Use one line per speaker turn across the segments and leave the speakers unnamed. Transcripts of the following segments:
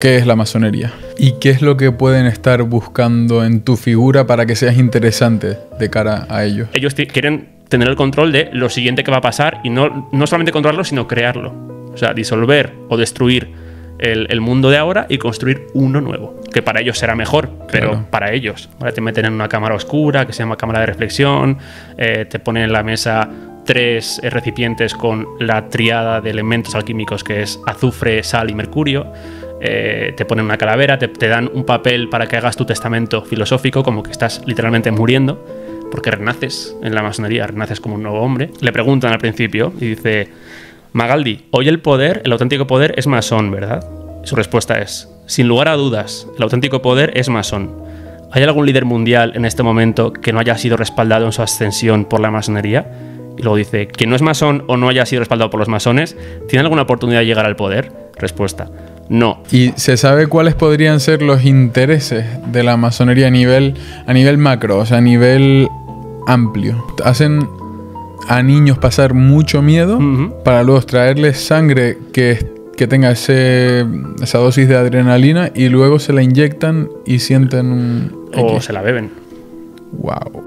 ¿Qué es la masonería? ¿Y qué es lo que pueden estar buscando en tu figura para que seas interesante de cara a ellos?
Ellos quieren tener el control de lo siguiente que va a pasar y no, solamente controlarlo, sino crearlo. O sea, disolver o destruir el, mundo de ahora y construir uno nuevo, que para ellos será mejor, pero para ellos. Ahora Te meten en una cámara oscura, que se llama cámara de reflexión, eh, te ponen en la mesa tres recipientes con la triada de elementos alquímicos que es azufre, sal y mercurio eh, te ponen una calavera, te, dan un papel para que hagas tu testamento filosófico, como que estás literalmente muriendo, porque renaces en la masonería, renaces como un nuevo hombre. Le preguntan al principio y dice, Magaldi, hoy el poder, el auténtico poder es masón, ¿verdad? su respuesta es, sin lugar a dudas, el auténtico poder es masón. ¿Hay algún líder mundial en este momento que no haya sido respaldado en su ascensión por la masonería? Y luego dice, quien no es masón o no haya sido respaldado por los masones, ¿tiene alguna oportunidad de llegar al poder? Respuesta, no.
¿Y se sabe cuáles podrían ser los intereses de la masonería a nivel, a nivel macro, o sea, a nivel amplio? Hacen a niños pasar mucho miedo para luego traerles sangre que, tenga esa dosis de adrenalina y luego se la inyectan y sienten un... O se la beben. Wow.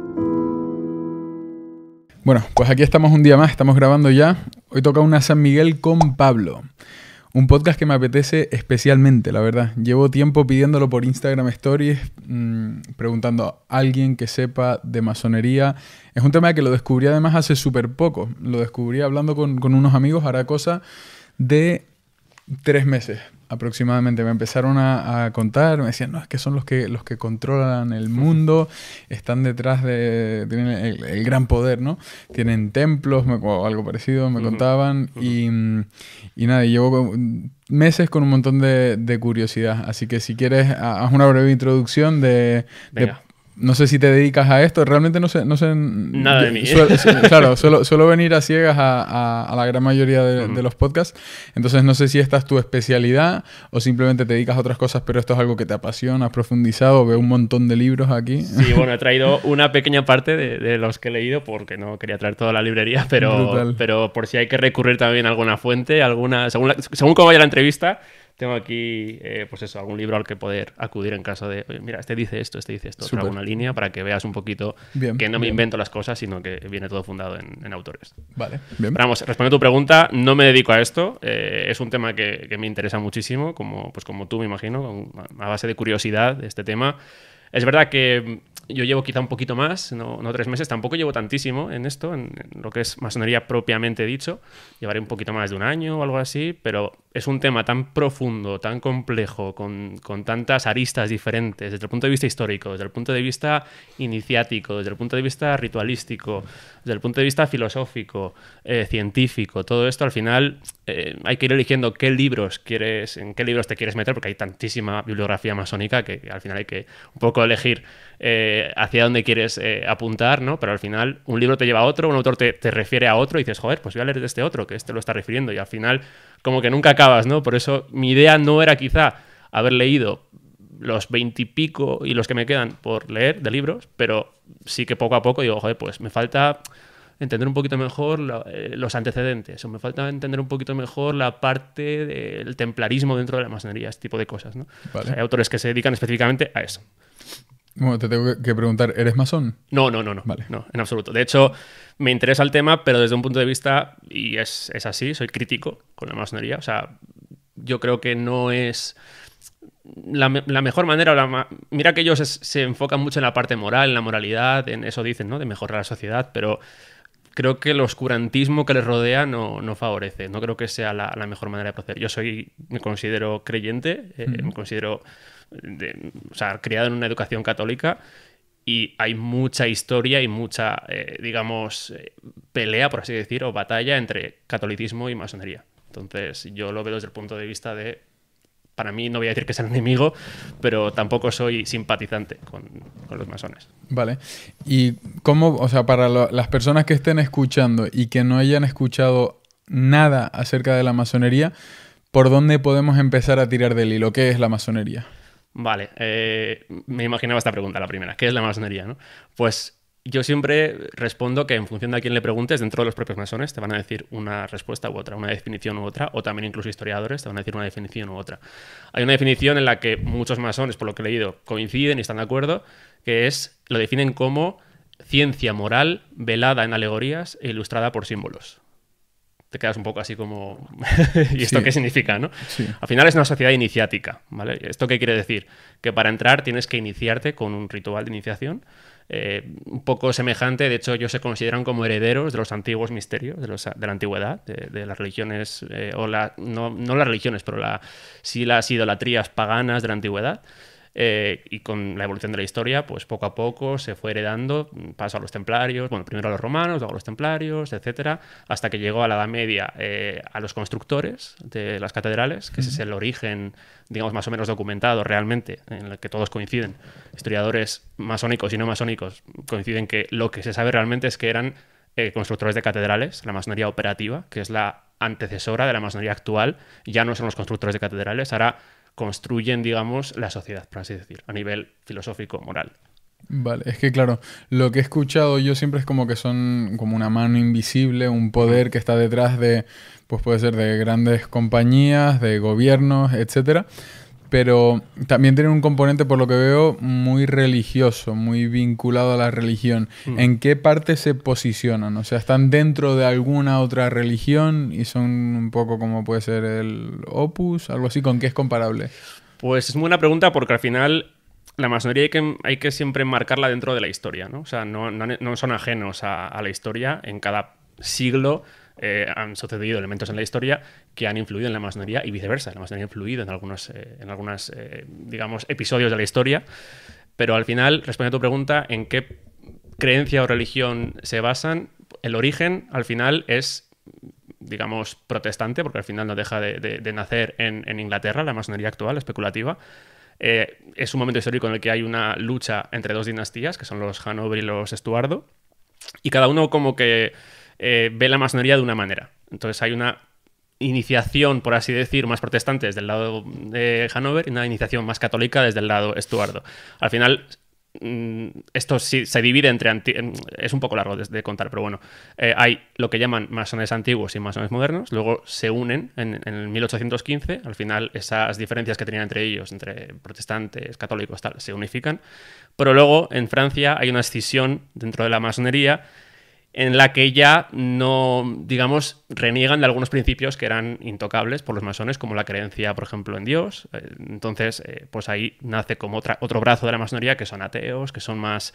Bueno, pues aquí estamos un día más, estamos grabando ya. Hoy toca una San Miguel con Pablo. Un podcast que me apetece especialmente, la verdad. Llevo tiempo pidiéndolo por Instagram Stories, mm, preguntando a alguien que sepa de masonería. Es un tema que lo descubrí además hace súper poco. Lo descubrí hablando con, con unos amigos, hará cosa de tres meses aproximadamente. Me empezaron a, contar, me decían, no, es que son los que, los que controlan el mundo, están detrás de, tienen el, gran poder, ¿no? Tienen templos o algo parecido, me contaban. y, y, nada, llevo meses con un montón de, curiosidad. Así que si quieres, haz una breve introducción de no sé si te dedicas a esto, realmente no sé... No sé Nada de mí. claro, suelo, venir a ciegas a, a, la gran mayoría de, de, los podcasts, entonces no sé si esta es tu especialidad o simplemente te dedicas a otras cosas, pero esto es algo que te apasiona, has profundizado, veo un montón de libros aquí. Sí, bueno, he traído
una pequeña parte de, de los que he leído porque no quería traer toda la librería, pero, pero por si hay que recurrir también a alguna fuente, alguna según, como según cómo vaya la entrevista tengo aquí, eh, pues eso, algún libro al que poder acudir en caso de, mira, este dice esto, este dice esto, traigo una línea para que veas un poquito que no me invento las cosas, sino que viene todo fundado en, autores. Vale, vamos, respondiendo a tu pregunta, no me dedico a esto, eh, es un tema que, me interesa muchísimo, como, pues como tú me imagino, a base de curiosidad de este tema. Es verdad que yo llevo quizá un poquito más, no, tres meses, tampoco llevo tantísimo en esto, en, en, lo que es masonería propiamente dicho. Llevaré un poquito más de un año o algo así, pero es un tema tan profundo, tan complejo, con, con tantas aristas diferentes, desde el punto de vista histórico, desde el punto de vista iniciático, desde el punto de vista ritualístico, desde el punto de vista filosófico, eh, científico, todo esto, al final eh, hay que ir eligiendo qué libros quieres, en qué libros te quieres meter, porque hay tantísima bibliografía masónica que al final hay que un poco elegir eh, hacia dónde quieres apuntar, ¿no? Pero al final un libro te lleva a otro, un autor te, te refiere a otro y dices, joder, pues voy a leer de este otro, que este lo está refiriendo, y al final como que nunca acabas, ¿no? Por eso mi idea no era quizá haber leído los veintipico y, y los que me quedan por leer de libros, pero sí que poco a poco digo, joder, pues me falta entender un poquito mejor eh, los antecedentes, o me falta entender un poquito mejor la parte del templarismo dentro de la masonería, este tipo de cosas. ¿no? hay autores que se dedican específicamente a eso.
Bueno, te tengo que preguntar, ¿eres masón?
No, no, no, no. Vale. No, en absoluto. De hecho, me interesa el tema, pero desde un punto de vista, y es, es así, soy crítico con la masonería. O sea, yo creo que no es la, mejor manera, mira que ellos se enfocan mucho en la parte moral, en la moralidad, en eso dicen, ¿no? De mejorar la sociedad, pero creo que el oscurantismo que les rodea no, favorece, no creo que sea la, mejor manera de proceder. Yo soy, me considero creyente, eh, me considero, de, o sea, criado en una educación católica y hay mucha historia y mucha, eh, digamos, eh, pelea, por así decir, o batalla entre catolicismo y masonería. Entonces, yo lo veo desde el punto de vista de para mí no voy a decir que sea enemigo, pero tampoco soy simpatizante con, los masones.
Vale. ¿Y cómo, o sea, para las personas que estén escuchando y que no hayan escuchado nada acerca de la masonería, ¿por dónde podemos empezar a tirar del hilo? ¿Qué es la masonería?
Vale, eh, me imaginaba esta pregunta, la primera. ¿Qué es la masonería? Pues yo siempre respondo que en función de a quién le preguntes, dentro de los propios masones te van a decir una respuesta u otra, una definición u otra, o también incluso historiadores te van a decir una definición u otra. Hay una definición en la que muchos masones, por lo que he leído, coinciden y están de acuerdo, que es, lo definen como ciencia moral velada en alegorías e ilustrada por símbolos. Te quedas un poco así como... ¿Y esto qué significa, no? Al final es una sociedad iniciática, ¿vale? ¿Esto qué quiere decir? Que para entrar tienes que iniciarte con un ritual de iniciación eh, un poco semejante. De hecho, ellos se consideran como herederos de los antiguos misterios, de, la antigüedad, de, las religiones, eh, o no, las religiones, pero sí las idolatrías paganas de la antigüedad. Eh, y con la evolución de la historia, pues poco a poco se fue heredando, paso a los templarios, bueno, primero a los romanos, luego a los templarios, etcétera, hasta que llegó a la Edad Media eh, a los constructores de las catedrales, que ese es el origen, digamos, más o menos documentado realmente, en el que todos coinciden. Historiadores masónicos y no masónicos coinciden que lo que se sabe realmente es que eran eh, constructores de catedrales, la masonería operativa, que es la antecesora de la masonería actual, ya no son los constructores de catedrales, ahora construyen, digamos, la sociedad, por así decir, a nivel filosófico, moral.
Vale, es que claro, lo que he escuchado yo siempre es como que son como una mano invisible, un poder que está detrás de, pues puede ser de grandes compañías, de gobiernos, etcétera pero también tiene un componente, por lo que veo, muy religioso, muy vinculado a la religión. Mm. ¿En qué parte se posicionan? O sea, ¿están dentro de alguna otra religión y son un poco como puede ser el opus, algo así? ¿Con qué es comparable?
Pues es muy buena pregunta porque al final la masonería hay que, siempre marcarla dentro de la historia, ¿no? O sea, no, son ajenos a la historia en cada siglo eh, han sucedido elementos en la historia que han influido en la masonería y viceversa. La masonería ha influido en algunos, eh, en algunos eh, digamos, episodios de la historia. Pero al final, respondiendo a tu pregunta, ¿en qué creencia o religión se basan? El origen, al final, es digamos, protestante, porque al final no deja de, nacer en, Inglaterra, la masonería actual, especulativa, es un momento histórico en el que hay una lucha entre dos dinastías, que son los Hanover y los Estuardo, y cada uno como que eh, ve la masonería de una manera. Entonces hay una iniciación, por así decir, más protestante desde el lado de Hanover y una iniciación más católica desde el lado estuardo. Al final, mm, esto sí, se divide entre... Em, es un poco largo de, contar, pero bueno. Eh, hay lo que llaman masones antiguos y masones modernos, luego se unen en, en 1815, al final esas diferencias que tenían entre ellos, entre protestantes, católicos, tal, se unifican, pero luego en Francia hay una escisión dentro de la masonería en la que ya no, digamos, reniegan de algunos principios que eran intocables por los masones, como la creencia, por ejemplo, en Dios. Eh, entonces, eh, pues ahí nace como otro brazo de la masonería que son ateos, que son más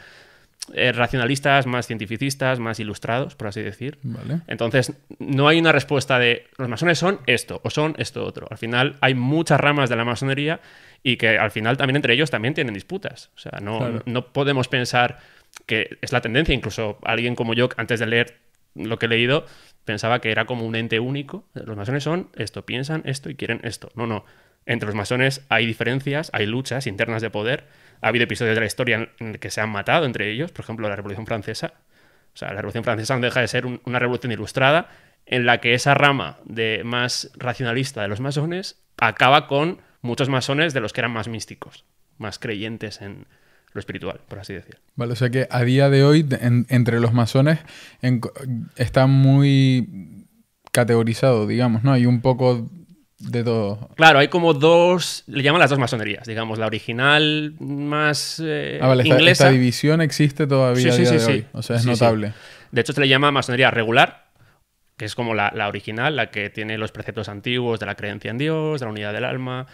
eh, racionalistas, más cientificistas, más ilustrados, por así decir. Entonces, no hay una respuesta de los masones son esto o son esto otro. Al final, hay muchas ramas de la masonería y que al final también entre ellos también tienen disputas. O sea, no, no podemos pensar que es la tendencia. Incluso alguien como yo, antes de leer lo que he leído, pensaba que era como un ente único. Los masones son esto, piensan esto y quieren esto. No, no. Entre los masones hay diferencias, hay luchas internas de poder. Ha habido episodios de la historia en los que se han matado entre ellos, por ejemplo, la Revolución Francesa. O sea, la Revolución Francesa no deja de ser una revolución ilustrada en la que esa rama de más racionalista de los masones acaba con muchos masones de los que eran más místicos, más creyentes en, lo espiritual, por así decir.
Vale, o sea que a día de hoy, entre los masones, está muy categorizado, digamos, ¿no? Hay un poco de todo.
Claro, hay como dos, le llaman las dos masonerías, digamos, la original más eh, ah, vale, esta, inglesa. división
existe todavía sí, a sí, sí, o sea, es notable.
De hecho, se le llama masonería regular, que es como la original, la que tiene los preceptos antiguos de la creencia en Dios, de la unidad del alma,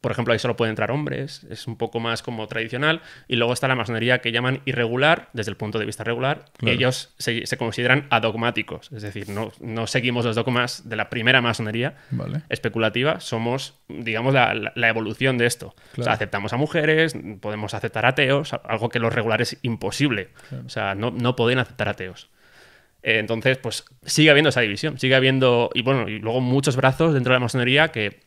por ejemplo, ahí solo pueden entrar hombres, es un poco más como tradicional. Y luego está la masonería que llaman irregular, desde el punto de vista regular. Ellos se, consideran adogmáticos, es decir, no, no, seguimos los dogmas de la primera masonería especulativa, somos, digamos, la, evolución de esto. O sea, aceptamos a mujeres, podemos aceptar ateos, algo que los regulares es imposible. O sea, no, no pueden aceptar ateos. Eh, entonces, pues sigue habiendo esa división, sigue habiendo, y bueno, y luego muchos brazos dentro de la masonería que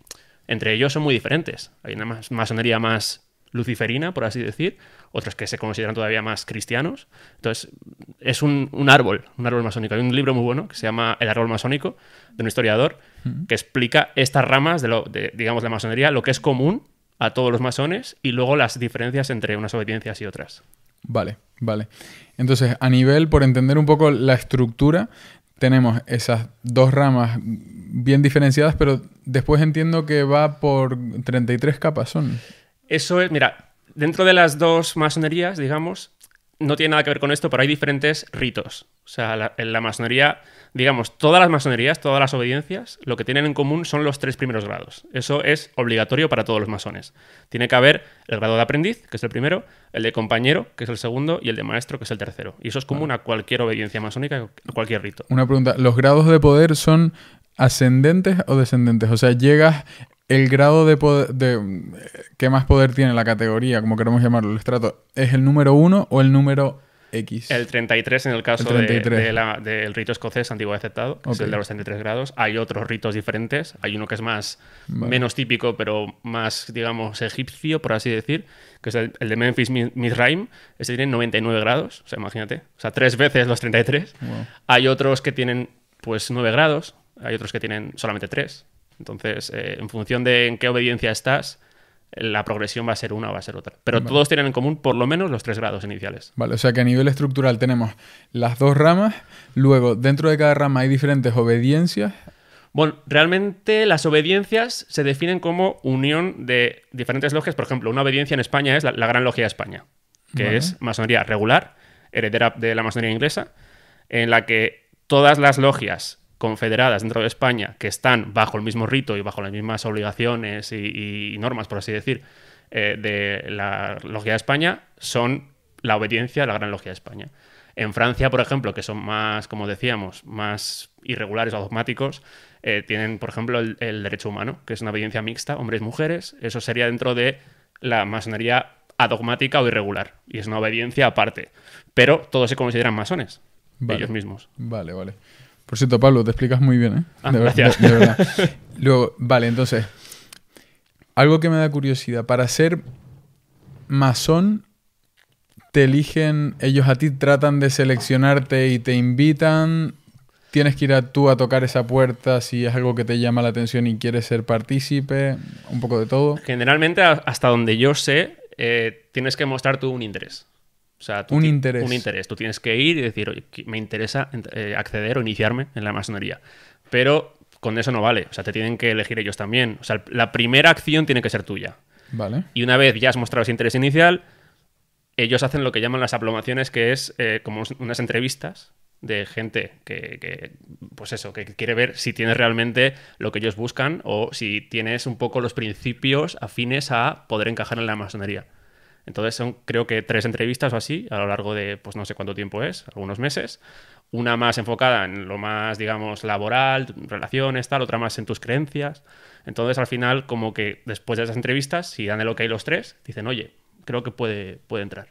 entre ellos son muy diferentes. Hay una masonería más luciferina, por así decir, otros que se consideran todavía más cristianos. Entonces, es un, árbol, un árbol masónico. Hay un libro muy bueno que se llama El árbol masónico, de un historiador, que explica estas ramas de, lo, de, digamos, la masonería, lo que es común a todos los masones y luego las diferencias entre unas obediencias y otras.
Vale, vale. Entonces, a nivel, por entender un poco la estructura, tenemos esas dos ramas bien diferenciadas, pero después entiendo que va por 33 capas son.
Eso es, mira, dentro de las dos masonerías, digamos, no tiene nada que ver con esto, pero hay diferentes ritos. O sea, en la masonería, digamos, todas las masonerías, todas las obediencias, lo que tienen en común son los tres primeros grados. Eso es obligatorio para todos los masones. Tiene que haber el grado de aprendiz, que es el primero, el de compañero, que es el segundo, y el de maestro, que es el tercero. Y eso es común a cualquier obediencia masónica, a cualquier rito.
Una pregunta, ¿los grados de poder son ascendentes o descendentes? O sea, llegas el grado de poder, ¿qué más poder tiene la categoría, como queremos llamarlo, el estrato, es el número uno o el número el
33 en el caso del rito escocés antiguo aceptado, que es el de los 33 grados. Hay otros ritos diferentes. Hay uno que es más menos típico, pero más, digamos, egipcio, por así decir, que es el, de Memphis Este tiene 99 grados, o sea, imagínate. O sea, tres veces los 33. Hay otros que tienen, pues, 9 grados. Hay otros que tienen solamente 3. Entonces, eh, en función de en qué obediencia estás, la progresión va a ser una o va a ser otra. Pero todos tienen en común por lo menos los tres grados iniciales.
Vale, o sea que a nivel estructural tenemos las dos ramas, luego dentro de cada rama hay diferentes obediencias.
Bueno, realmente las obediencias se definen como unión de diferentes logias. Por ejemplo, una obediencia en España es la, Gran Logia de España, que es masonería regular, heredera de la masonería inglesa, en la que todas las logias confederadas dentro de España que están bajo el mismo rito y bajo las mismas obligaciones y, normas, por así decir, eh, de la Logia de España, son la obediencia a la Gran Logia de España. En Francia, por ejemplo, que son más, como decíamos, más irregulares o dogmáticos, eh, tienen, por ejemplo, el, derecho humano, que es una obediencia mixta, hombres-mujeres. Eso sería dentro de la masonería adogmática o irregular. Y es una obediencia aparte. Pero todos
se consideran masones, ellos mismos. Vale, vale. Por cierto, Pablo, te explicas muy bien, ¿eh? Ah, gracias. verdad. Luego, vale, entonces, algo que me da curiosidad, para ser masón, te eligen, ellos a ti tratan de seleccionarte y te invitan, tienes que ir a tú a tocar esa puerta si es algo que te llama la atención y quieres ser partícipe, un poco de todo.
Generalmente, hasta donde yo sé, eh, tienes que mostrar tú un interés. O sea, tú un interés. Tú tienes que ir y decir, oye, me interesa eh, acceder o iniciarme en la masonería. Pero con eso no vale. O sea, te tienen que elegir ellos también. O sea, la primera acción tiene que ser tuya. Vale. Y una vez ya has mostrado ese interés inicial, ellos hacen lo que llaman las aplomaciones, que es eh, como unas entrevistas de gente que, que, pues eso, que quiere ver si tienes realmente lo que ellos buscan o si tienes un poco los principios afines a poder encajar en la masonería. Entonces son creo que tres entrevistas o así a lo largo de pues no sé cuánto tiempo es, algunos meses. Una más enfocada en lo más, digamos, laboral, relaciones, tal, otra más en tus creencias. Entonces al final como que después de esas entrevistas, si dan el ok los tres, dicen, oye, creo que puede, puede entrar.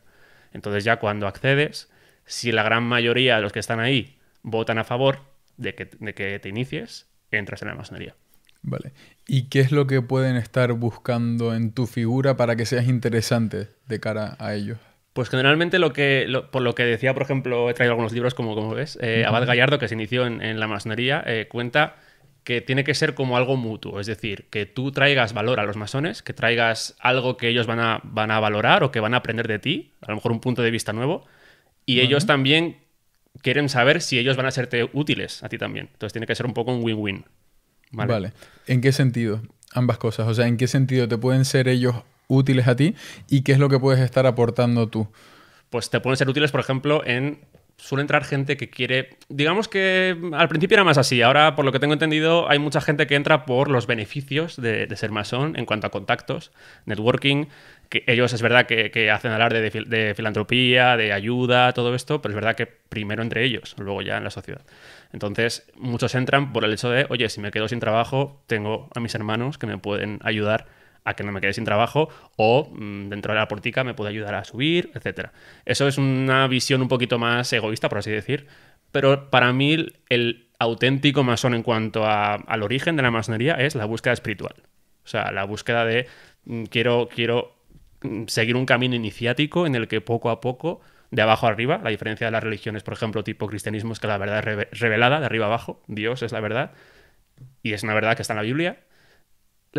Entonces ya cuando accedes, si la gran mayoría de los que están ahí votan a favor de que, de que te inicies, entras en la masonería.
Vale. ¿Y qué es lo que pueden estar buscando en tu figura para que seas interesante de cara a ellos?
Pues generalmente lo que, por lo que decía, por ejemplo, he traído algunos libros como, como ves, eh, Abad Gallardo, que se inició en, la masonería, eh, cuenta que tiene que ser como algo mutuo, es decir, que tú traigas valor a los masones, que traigas algo que ellos van a, van a valorar o que van a aprender de ti, a lo mejor un punto de vista nuevo, y ellos también quieren saber si ellos van a serte útiles a ti también. Entonces tiene que ser un poco un win-win.
Vale. ¿En qué sentido? Ambas cosas. O sea, ¿en qué sentido te pueden ser ellos útiles a ti y qué es lo que puedes estar aportando tú?
Pues te pueden ser útiles, por ejemplo, en suele entrar gente que quiere, digamos que al principio era más así, ahora por lo que tengo entendido hay mucha gente que entra por los beneficios de, de ser masón en cuanto a contactos, networking, ellos es verdad que, hacen hablar de, filantropía, de ayuda, todo esto, pero es verdad que primero entre ellos, luego ya en la sociedad. Entonces, muchos entran por el hecho de, oye, si me quedo sin trabajo, tengo a mis hermanos que me pueden ayudar a que no me quede sin trabajo, o mm, dentro de la portica me puede ayudar a subir, etc. Eso es una visión un poquito más egoísta, por así decir, pero para mí el auténtico masón en cuanto al origen de la masonería es la búsqueda espiritual. O sea, la búsqueda de mm, quiero, quiero Mm, seguir un camino iniciático en el que poco a poco, de abajo arriba, la diferencia de las religiones, por ejemplo, tipo cristianismo, es que la verdad es revelada, de arriba abajo, Dios es la verdad, y es una verdad que está en la Biblia,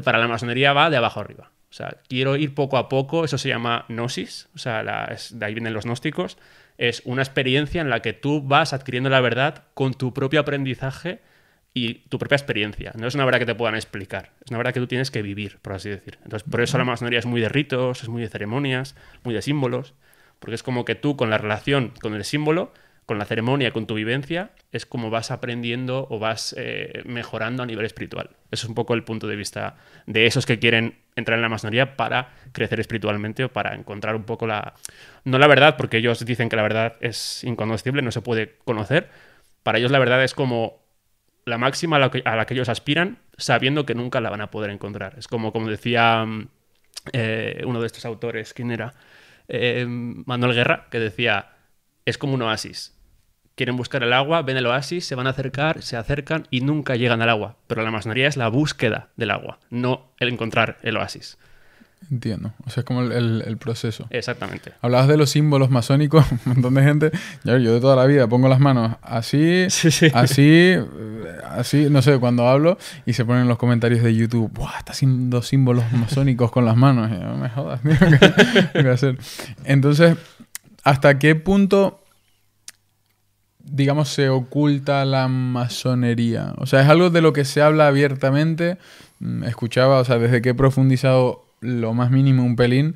para la masonería va de abajo arriba. O sea, quiero ir poco a poco, eso se llama gnosis, o sea, de ahí vienen los gnósticos, es una experiencia en la que tú vas adquiriendo la verdad con tu propio aprendizaje y tu propia experiencia. No es una verdad que te puedan explicar, es una verdad que tú tienes que vivir, por así decir. Entonces, por eso la masonería es muy de ritos, es muy de ceremonias, muy de símbolos, porque es como que tú con la relación, con el símbolo, con la ceremonia, con tu vivencia, es como vas aprendiendo o vas eh, mejorando a nivel espiritual. Eso es un poco el punto de vista de esos que quieren entrar en la masonería para crecer espiritualmente o para encontrar un poco la... No la verdad, porque ellos dicen que la verdad es inconocible, no se puede conocer. Para ellos la verdad es como la máxima a la, que, ellos aspiran, sabiendo que nunca la van a poder encontrar. Es como, como decía mm, eh, uno de estos autores, ¿quién era? Eh, Manuel Guerra, que decía, es como un oasis. Quieren buscar el agua, ven el oasis, se van a acercar, se acercan y nunca llegan al agua. Pero la masonería es la búsqueda del agua, no el encontrar el oasis.
Entiendo. O sea, es como el, proceso.
Exactamente.
Hablabas de los símbolos masónicos, un montón de gente. Yo, de toda la vida pongo las manos así, así, así, no sé, cuando hablo y se ponen en los comentarios de YouTube, ¡buah! Está haciendo símbolos masónicos con las manos. no me jodas, tío, hacer? Entonces, ¿hasta qué punto digamos, se oculta la masonería? O sea, es algo de lo que se habla abiertamente. Mm, escuchaba, o sea, desde que he profundizado lo más mínimo un pelín,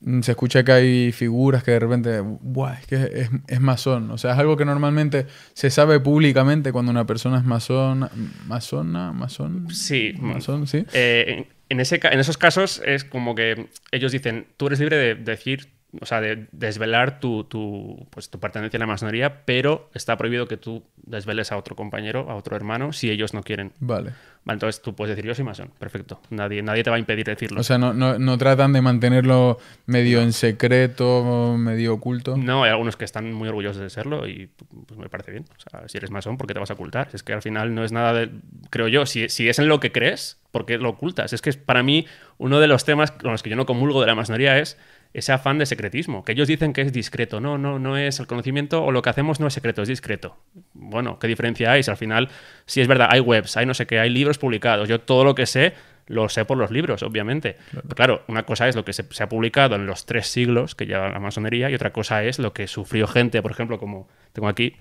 mm, se escucha que hay figuras que de repente, Buah, es que es, masón. O sea, es algo que normalmente se sabe públicamente cuando una persona es masón. ¿Masona? ¿Masón? Sí. Mm, ¿Masón? Sí.
Eh, en, ese, en esos casos es como que ellos dicen, tú eres libre de decir o sea, de desvelar tu, tu, pues, tu pertenencia a la masonería, pero está prohibido que tú desveles a otro compañero, a otro hermano, si ellos no quieren. Vale. entonces tú puedes decir, yo soy masón, perfecto. Nadie, nadie te va a impedir decirlo. O sea,
no, tratan de mantenerlo medio en secreto, medio oculto.
No, hay algunos que están muy orgullosos de serlo y pues, me parece bien. O sea, si eres masón, ¿por qué te vas a ocultar? Es que al final no es nada de... Creo yo, si, si es en lo que crees, ¿por qué lo ocultas? Es que para mí uno de los temas con los que yo no comulgo de la masonería es ese afán de secretismo, que ellos dicen que es discreto, no, no, no es el conocimiento o lo que hacemos no es secreto, es discreto. Bueno, ¿qué diferencia hay? al final, si es verdad, hay webs, hay no sé qué, hay libros publicados, yo todo lo que sé lo sé por los libros, obviamente. Claro, una cosa es lo que se, ha publicado en los tres siglos que lleva la masonería y otra cosa es lo que sufrió gente, por ejemplo, como tengo aquí,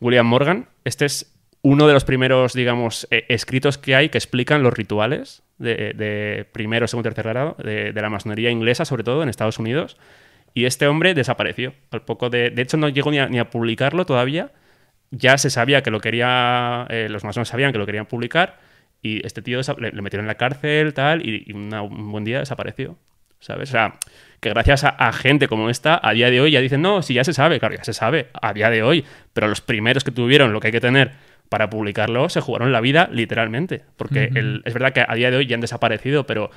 William Morgan, este es uno de los primeros, digamos, eh, escritos que hay que explican los rituales de, primero, segundo tercer grado, de, la masonería inglesa, sobre todo en Estados Unidos. Y este hombre desapareció. Al poco de, hecho, no llegó ni a, publicarlo todavía. Ya se sabía que lo quería, eh, los masones sabían que lo querían publicar. Y este tío le, metieron en la cárcel, tal, y, un buen día desapareció. ¿Sabes? O sea, que gracias a, a, gente como esta, a día de hoy ya dicen, no, si ya se sabe, claro, ya se sabe, a día de hoy, pero los primeros que tuvieron lo que hay que tener para publicarlo se jugaron la vida literalmente, porque el, es verdad que a día de hoy ya han desaparecido, pero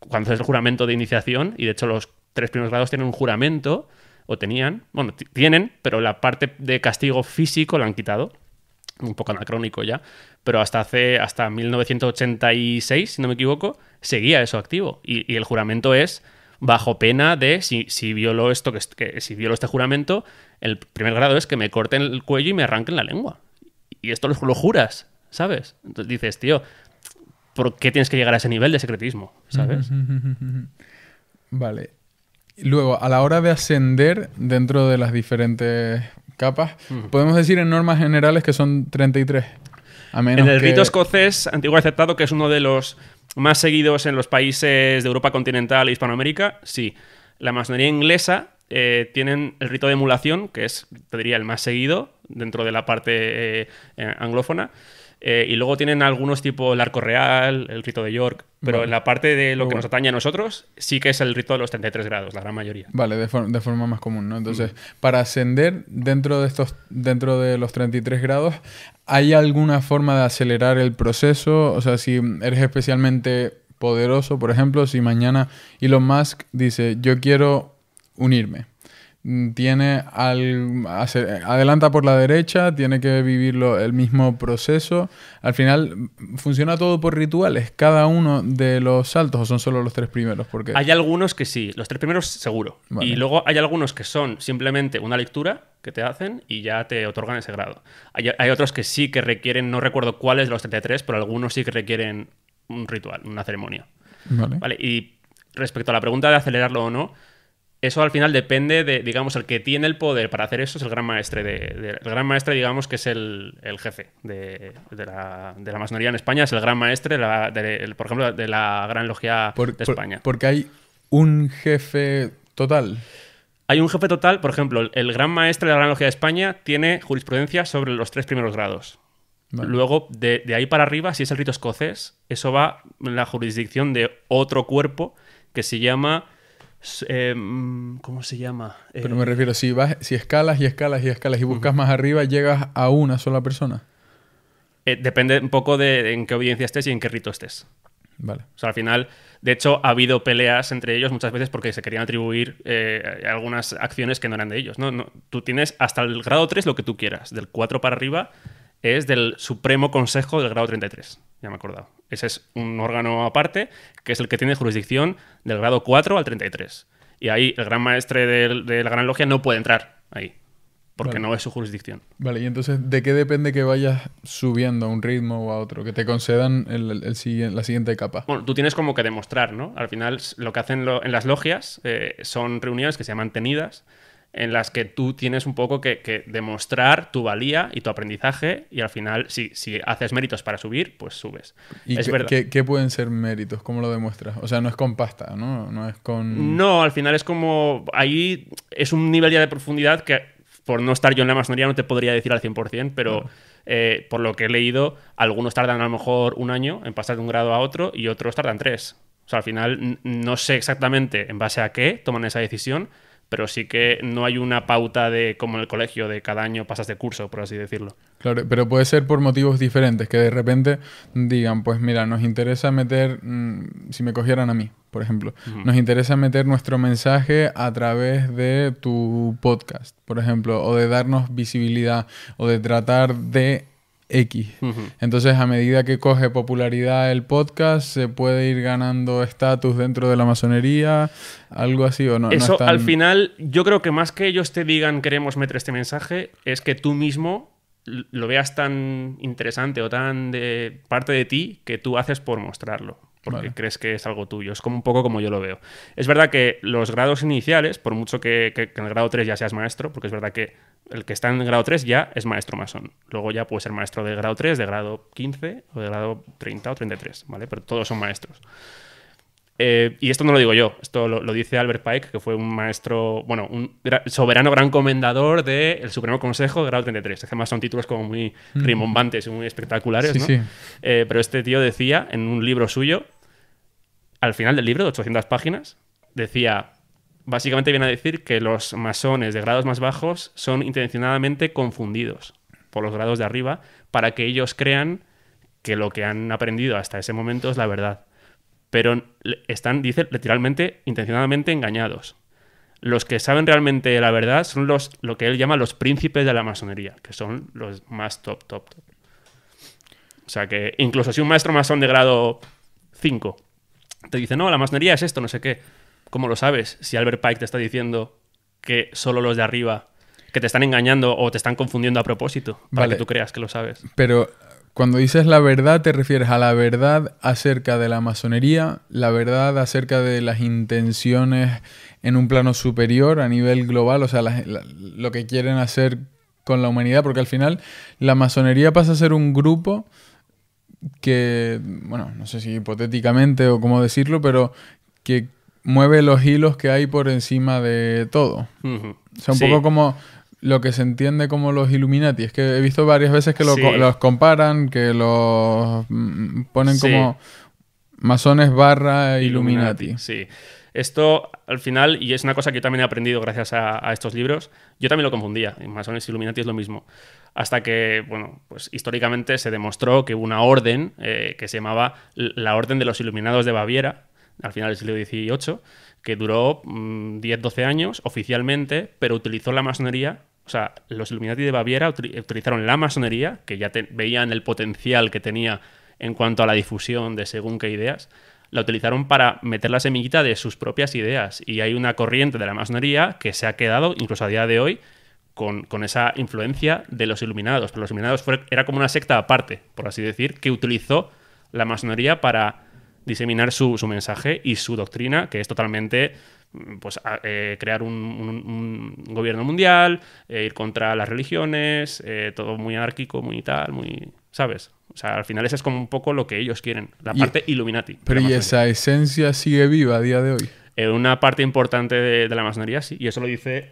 cuando es el juramento de iniciación, y de hecho los tres primeros grados tienen un juramento, o tenían, bueno, tienen, pero la parte de castigo físico la han quitado, un poco anacrónico ya, pero hasta hace, hasta 1986, si no me equivoco, seguía eso activo, y, el juramento es bajo pena de si, violo esto que, que, si violo este juramento el primer grado es que me corten el cuello y me arranquen la lengua y esto lo juras, ¿sabes? Entonces dices, tío, ¿por qué tienes que llegar a ese nivel de secretismo?
¿Sabes? Vale. Luego, a la hora de ascender dentro de las diferentes capas, podemos decir en normas generales que son 33. en el rito
escocés antiguo aceptado, que es uno de los más seguidos en los países de Europa continental e Hispanoamérica, sí. La masonería inglesa eh, tienen el rito de emulación, que es, te diría, el más seguido dentro de la parte eh, eh, anglófona. y luego tienen algunos tipo el arco real, el rito de York. Pero en la parte de lo que nos atañe a nosotros, sí que es el rito de los 33 grados, la gran mayoría.
Vale, de, forma más común, ¿no? Entonces, mm. para ascender dentro de, estos, dentro de los 33 grados, ¿hay alguna forma de acelerar el proceso? O sea, si eres especialmente poderoso, por ejemplo, si mañana Elon Musk dice, yo quiero unirme. Mm, tiene al, adelanta por la derecha, tiene que vivir el mismo proceso. Al final mm, funciona todo por rituales, cada uno de los saltos, o son solo los tres primeros. Porque... Hay
algunos que sí, los tres primeros seguro. Y luego hay algunos que son simplemente una lectura que te hacen y ya te otorgan ese grado. Hay, otros que sí que requieren, no recuerdo cuáles de los 33, pero algunos sí que requieren un ritual, una ceremonia. vale. Y respecto a la pregunta de acelerarlo o no, eso al final depende de, digamos, el que tiene el poder para hacer eso es el gran maestre, de, el gran maestre digamos, que es el, jefe de, la, masonería en España, es el gran maestre, por ejemplo, de la Gran Logia de España. porque
hay un jefe total.
Hay un jefe total, por ejemplo, el gran maestre de la Gran Logia de España tiene jurisprudencia sobre los tres primeros grados. Luego, de, de ahí para arriba, si es el rito escocés, eso va en la jurisdicción de otro cuerpo que se llama Em, ¿Cómo se llama? Pero me em,
refiero, si, vas, si escalas y escalas y escalas y buscas más arriba, llegas a una sola persona.
Eh, depende un poco de en qué audiencia estés y en qué rito estés. Vale. O sea, al final, de hecho, ha habido peleas entre ellos muchas veces porque se querían atribuir eh, algunas acciones que no eran de ellos. ¿no? tú tienes hasta el grado 3 lo que tú quieras. Del 4 para arriba es del Supremo Consejo del grado 33. Ya me he acordado. Ese es un órgano aparte, que es el que tiene jurisdicción del grado 4 al 33. Y ahí el gran maestre de, la gran logia no puede entrar ahí, porque no es su jurisdicción.
Vale, y entonces, ¿de qué depende que vayas subiendo a un ritmo o a otro? Que te concedan el, la siguiente capa.
Bueno, tú tienes como que demostrar, ¿no? Al final, lo que hacen en las logias eh, son reuniones que se llaman tenidas, en las que tú tienes un poco que, demostrar tu valía y tu aprendizaje y al final si, haces méritos para subir, pues subes. ¿Y qué,
pueden ser méritos? ¿Cómo lo demuestras? O sea, no es con pasta, ¿no? No es con...
No, al final es como... Ahí es un nivel ya de profundidad que por no estar yo en la masonería no te podría decir al 100%, pero... Eh, por lo que he leído, algunos tardan a lo mejor un año en pasar de un grado a otro y otros tardan tres. O sea, al final no sé exactamente en base a qué toman esa decisión, pero sí que no hay una pauta de, como en el colegio, de cada año pasas de curso, por así decirlo.
Claro, pero puede ser por motivos diferentes, que de repente digan, pues mira, nos interesa meter, mm, si me cogieran a mí, por ejemplo, nos interesa meter nuestro mensaje a través de tu podcast, por ejemplo, o de darnos visibilidad, o de tratar de X. Entonces, a medida que coge popularidad el podcast, se puede ir ganando estatus dentro de la masonería, algo así o no. Eso, al
final, yo creo que más que ellos te digan queremos meter este mensaje, es que tú mismo lo veas tan interesante o tan de parte de ti que tú haces por mostrarlo porque crees que es algo tuyo. Es como un poco como yo lo veo. Es verdad que los grados iniciales, por mucho que, en el grado 3 ya seas maestro, porque es verdad que el que está en el grado 3 ya es maestro masón. Luego ya puede ser maestro de grado 3, de grado 15 o de grado 30 o 33, ¿vale? Pero todos son maestros. Eh, y esto no lo digo yo, esto lo, dice Albert Pike, que fue un maestro, bueno, un soberano gran comendador del Supremo Consejo de grado 33. Además son títulos como muy mm. rimbombantes y muy espectaculares, ¿no? sí. Eh, pero este tío decía en un libro suyo, al final del libro, de 800 páginas, decía, básicamente viene a decir que los masones de grados más bajos son intencionadamente confundidos por los grados de arriba para que ellos crean que lo que han aprendido hasta ese momento es la verdad pero están, dice, literalmente, intencionadamente engañados. Los que saben realmente la verdad son los, lo que él llama los príncipes de la masonería, que son los más top, top, top. O sea que incluso si un maestro masón de grado 5 te dice, no, la masonería es esto, no sé qué, ¿cómo lo sabes? Si Albert Pike te está diciendo que solo los de arriba que te están engañando o te están confundiendo a propósito para que tú creas que lo sabes.
Pero cuando dices la verdad, te refieres a la verdad acerca de la masonería, la verdad acerca de las intenciones en un plano superior a nivel global, o sea, lo que quieren hacer con la humanidad, porque al final la masonería pasa a ser un grupo que, bueno, no sé si hipotéticamente o cómo decirlo, pero que mueve los hilos que hay por encima de todo. O sea, un poco como lo que se entiende como los Illuminati. Es que he visto varias veces que los comparan, que los mm, ponen como masones barra Illuminati. Sí.
Esto al final, y es una cosa que yo también he aprendido gracias a, estos libros, yo también lo confundía. Masones Illuminati es lo mismo. Hasta que, bueno, pues históricamente se demostró que hubo una orden eh, que se llamaba la Orden de los Iluminados de Baviera, al final del siglo XVIII, que duró 10-12 mm, años oficialmente, pero utilizó la masonería o sea, los Illuminati de Baviera utilizaron la masonería, que ya veían el potencial que tenía en cuanto a la difusión de según qué ideas, la utilizaron para meter la semillita de sus propias ideas. Y hay una corriente de la masonería que se ha quedado, incluso a día de hoy, con, esa influencia de los iluminados. Pero los iluminados era como una secta aparte, por así decir, que utilizó la masonería para diseminar su, su mensaje y su doctrina, que es totalmente pues, eh, crear un, gobierno mundial, eh, ir contra las religiones, eh, todo muy anárquico, muy tal, muy... ¿Sabes? O sea, al final eso es como un poco lo que ellos quieren, la parte Illuminati. Pero ¿y
esa esencia sigue viva a día de hoy?
una parte importante de, la masonería, sí, y eso lo dice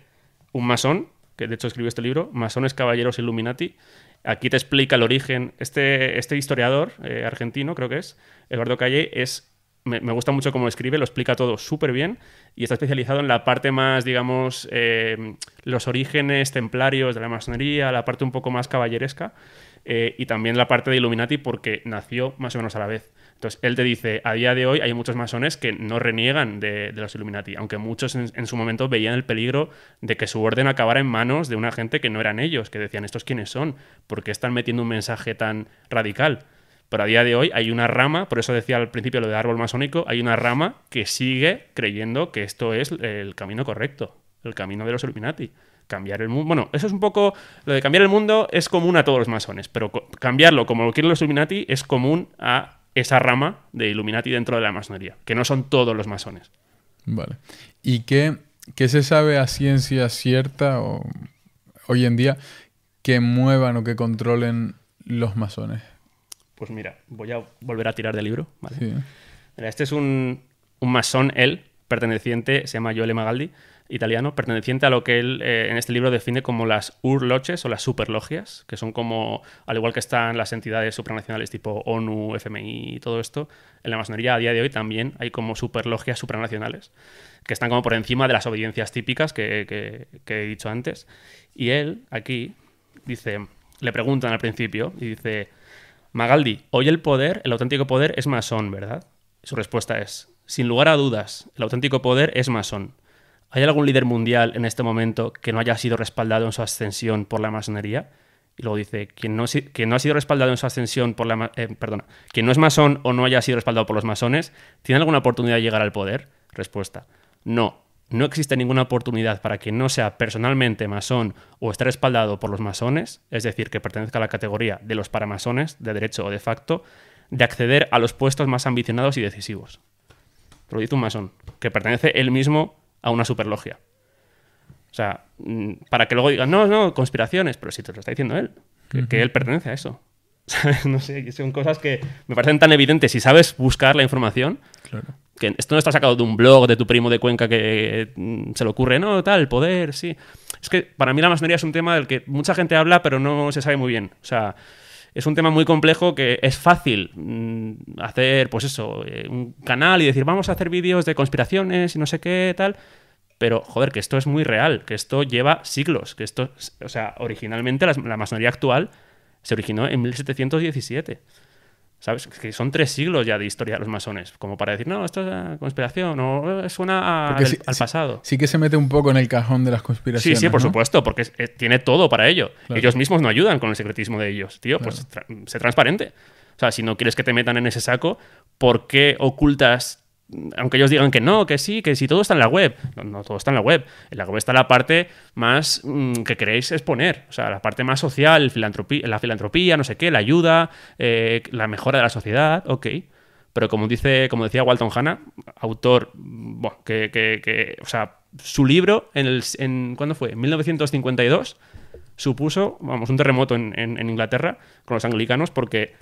un masón, que de hecho escribió este libro, Masones, Caballeros, Illuminati. Aquí te explica el origen. Este, este historiador argentino, creo que es, Eduardo Calle, es me, gusta mucho cómo escribe, lo explica todo súper bien y está especializado en la parte más, digamos, em, los orígenes templarios de la masonería, la parte un poco más caballeresca eh, y también la parte de Illuminati porque nació más o menos a la vez. Entonces, él te dice, a día de hoy hay muchos masones que no reniegan de, los Illuminati, aunque muchos en, en, su momento veían el peligro de que su orden acabara en manos de una gente que no eran ellos, que decían, ¿estos quiénes son? ¿Por qué están metiendo un mensaje tan radical? Pero a día de hoy hay una rama, por eso decía al principio lo de árbol masónico, hay una rama que sigue creyendo que esto es el camino correcto, el camino de los Illuminati. Cambiar el mundo. Bueno, eso es un poco. Lo de cambiar el mundo es común a todos los masones, pero cambiarlo como lo quieren los Illuminati es común a esa rama de Illuminati dentro de la masonería, que no son todos los masones.
Vale. ¿Y qué, qué se sabe a ciencia cierta o hoy en día que muevan o que controlen los masones? Pues
mira, voy a volver a tirar del libro, ¿vale? este es un, un masón, él, perteneciente, se llama Joel Magaldi, italiano, perteneciente a lo que él eh, en este libro define como las urloches o las superlogias, que son como, al igual que están las entidades supranacionales tipo ONU, FMI y todo esto, en la masonería a día de hoy también hay como superlogias supranacionales, que están como por encima de las obediencias típicas que, que he dicho antes. Y él aquí dice, le preguntan al principio y dice, Magaldi, hoy el poder, el auténtico poder es masón, ¿verdad? Su respuesta es, sin lugar a dudas, el auténtico poder es masón. ¿Hay algún líder mundial en este momento que no haya sido respaldado en su ascensión por la masonería? Y luego dice, quien no, ha sido respaldado en su ascensión por la... Eh, perdona, quien no es masón o no haya sido respaldado por los masones, ¿tiene alguna oportunidad de llegar al poder? Respuesta, no, no existe ninguna oportunidad para quien no sea personalmente masón o esté respaldado por los masones, es decir, que pertenezca a la categoría de los paramasones, de derecho o de facto, de acceder a los puestos más ambicionados y decisivos. Lo dice un masón, que pertenece él mismo a una superlogia. O sea, mm, para que luego digan, no, no, conspiraciones, pero si te lo está diciendo él, que, él pertenece a eso. No sé, son cosas que me parecen tan evidentes. Si sabes buscar la información, claro esto no está sacado de un blog de tu primo de Cuenca que mm, se le ocurre, no, tal, poder, sí. Es que para mí la masonería es un tema del que mucha gente habla, pero no se sabe muy bien. O sea, es un tema muy complejo que es fácil mm, hacer, pues eso, eh, un canal y decir, vamos a hacer vídeos de conspiraciones y no sé qué, tal. Pero, joder, que esto es muy real, que esto lleva siglos, que esto, o sea, originalmente la, la masonería actual se originó en 1717. ¿Sabes? Que son tres siglos ya de historia de los masones, como para decir, no, esto es una conspiración no eh,
suena al, pasado. Sí, que se mete un poco en el cajón de las conspiraciones. Sí, sí, por
supuesto, porque eh, tiene todo para ello. Ellos mismos no ayudan con el secretismo de ellos. Tío, pues sé transparente. O sea, si no quieres que te metan en ese saco, ¿por qué ocultas aunque ellos digan que no, que sí, que si sí, todo está en la web. No, todo está en la web. En la web está la parte más mm, que queréis exponer. O sea, la parte más social, la filantropía, no sé qué, la ayuda, eh, la mejora de la sociedad, ok. Pero como dice, como decía Walton Hanna, autor, mm, bueno, que, o sea, su libro en el, en, ¿cuándo fue? En 1952 supuso, vamos, un terremoto en Inglaterra con los anglicanos porque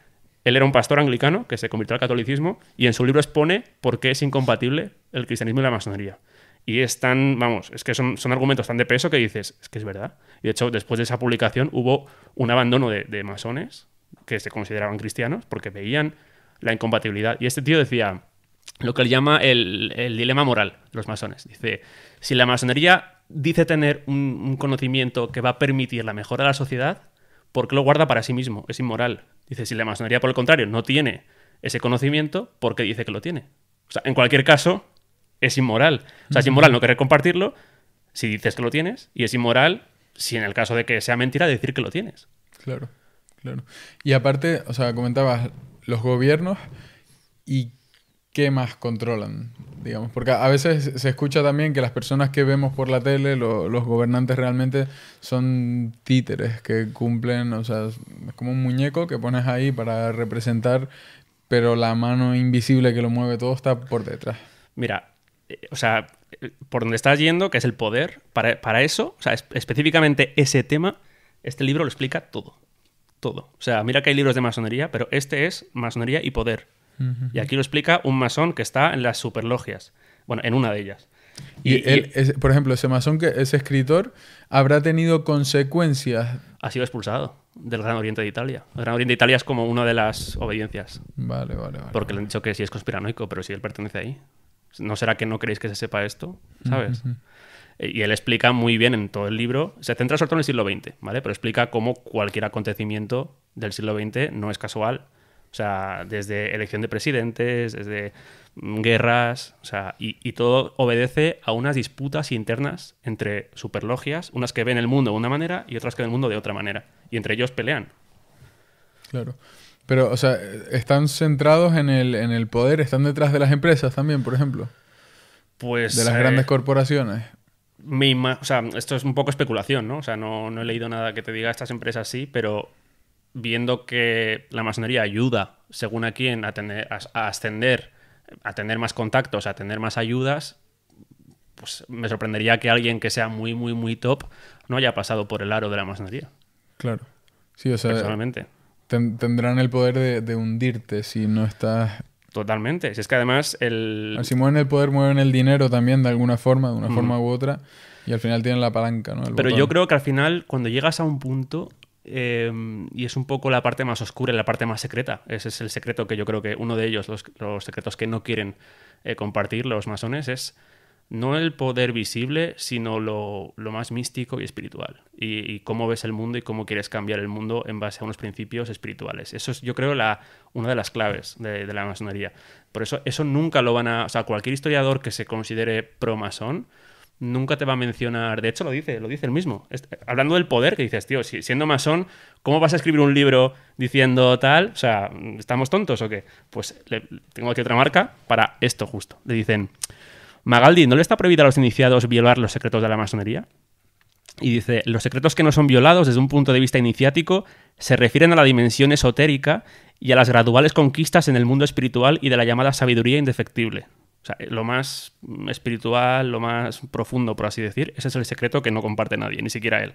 él era un pastor anglicano que se convirtió al catolicismo y en su libro expone por qué es incompatible el cristianismo y la masonería. Y es vamos, es que son, argumentos tan de peso que dices, es que es verdad. Y de hecho, después de esa publicación hubo un abandono de, masones que se consideraban cristianos porque veían la incompatibilidad. Y este tío decía lo que él llama el, dilema moral de los masones. Dice, si la masonería dice tener un, conocimiento que va a permitir la mejora de la sociedad, ¿por qué lo guarda para sí mismo? Es inmoral. Dice, si la masonería, por el contrario, no tiene ese conocimiento, ¿por qué dice que lo tiene? O sea, en cualquier caso, es inmoral. O sea, es inmoral no querer compartirlo si dices que lo tienes, y es inmoral si en el caso de que sea mentira decir que lo tienes.
Claro, claro. Y aparte, o sea, comentabas los gobiernos y qué más controlan, digamos, porque a veces se escucha también que las personas que vemos por la tele, los gobernantes realmente son títeres que cumplen, o sea, es como un muñeco que pones ahí para representar, pero la mano invisible que lo mueve todo está por detrás. Mira, eh,
o sea, por donde estás yendo, que es el poder, para, eso, o sea, específicamente ese tema, este libro lo explica todo. Todo. O sea, mira que hay libros de masonería, pero este es masonería y poder. Y aquí lo explica un masón que está en las superlogias. Bueno, en una de ellas. Y,
él, por ejemplo, ese masón, que ese escritor, habrá tenido consecuencias.
Ha sido expulsado del Gran Oriente de Italia. El Gran Oriente de Italia es como una de las obediencias. Vale, vale, vale. Porque le han dicho que sí es conspiranoico, pero si sí él pertenece ahí. ¿No será que no queréis que se sepa esto? ¿Sabes? Eh, y él explica muy bien en todo el libro, se centra sobre todo en el siglo XX, ¿vale? Pero explica cómo cualquier acontecimiento del siglo XX no es casual, o sea, desde elección de presidentes, desde guerras, o sea, y, todo obedece a unas disputas internas entre superlogias, unas que ven el mundo de una manera y otras que ven el mundo de otra manera, y entre ellos pelean.
Claro. Pero, o sea, ¿están centrados en el, poder? ¿Están detrás de las empresas también, por ejemplo? Pues... De las grandes eh, corporaciones.
o sea, esto es un poco especulación, ¿no? O sea, no, no, he leído nada que te diga estas empresas sí, pero viendo que la masonería ayuda, según a quién, a, tener, ascender, a tener más contactos, a tener más ayudas, pues me sorprendería que alguien que sea muy, muy, muy top no haya pasado por el aro de la masonería.
Claro. Sí, o sea, Personalmente. tendrán el poder de, hundirte si no estás...
Totalmente. Si es que además el... Ah, si
mueven el poder, mueven el dinero también de alguna forma, de una forma u otra, y al final tienen la palanca, ¿no? Pero yo creo
que al final, cuando llegas a un punto, Em, y es un poco la parte más oscura y la parte más secreta. Ese es el secreto que yo creo que uno de ellos, los, secretos que no quieren eh, compartir los masones, es no el poder visible, sino lo, más místico y espiritual. Y, cómo ves el mundo y cómo quieres cambiar el mundo en base a unos principios espirituales. Eso es, yo creo, la, una de las claves de, de la masonería. Por eso, eso nunca lo van a. O sea, cualquier historiador que se considere pro-masón nunca te va a mencionar. De hecho, lo dice, lo dice el mismo. hablando del poder, que dices, tío, siendo masón, ¿cómo vas a escribir un libro diciendo tal? O sea, ¿estamos tontos o qué? Pues tengo aquí otra marca para esto justo. Le dicen, Magaldi, ¿no le está prohibido a los iniciados violar los secretos de la masonería? Y dice, los secretos que no son violados desde un punto de vista iniciático se refieren a la dimensión esotérica y a las graduales conquistas en el mundo espiritual y de la llamada sabiduría indefectible. O sea, lo más espiritual, lo más profundo, por así decir, ese es el secreto que no comparte nadie, ni siquiera él.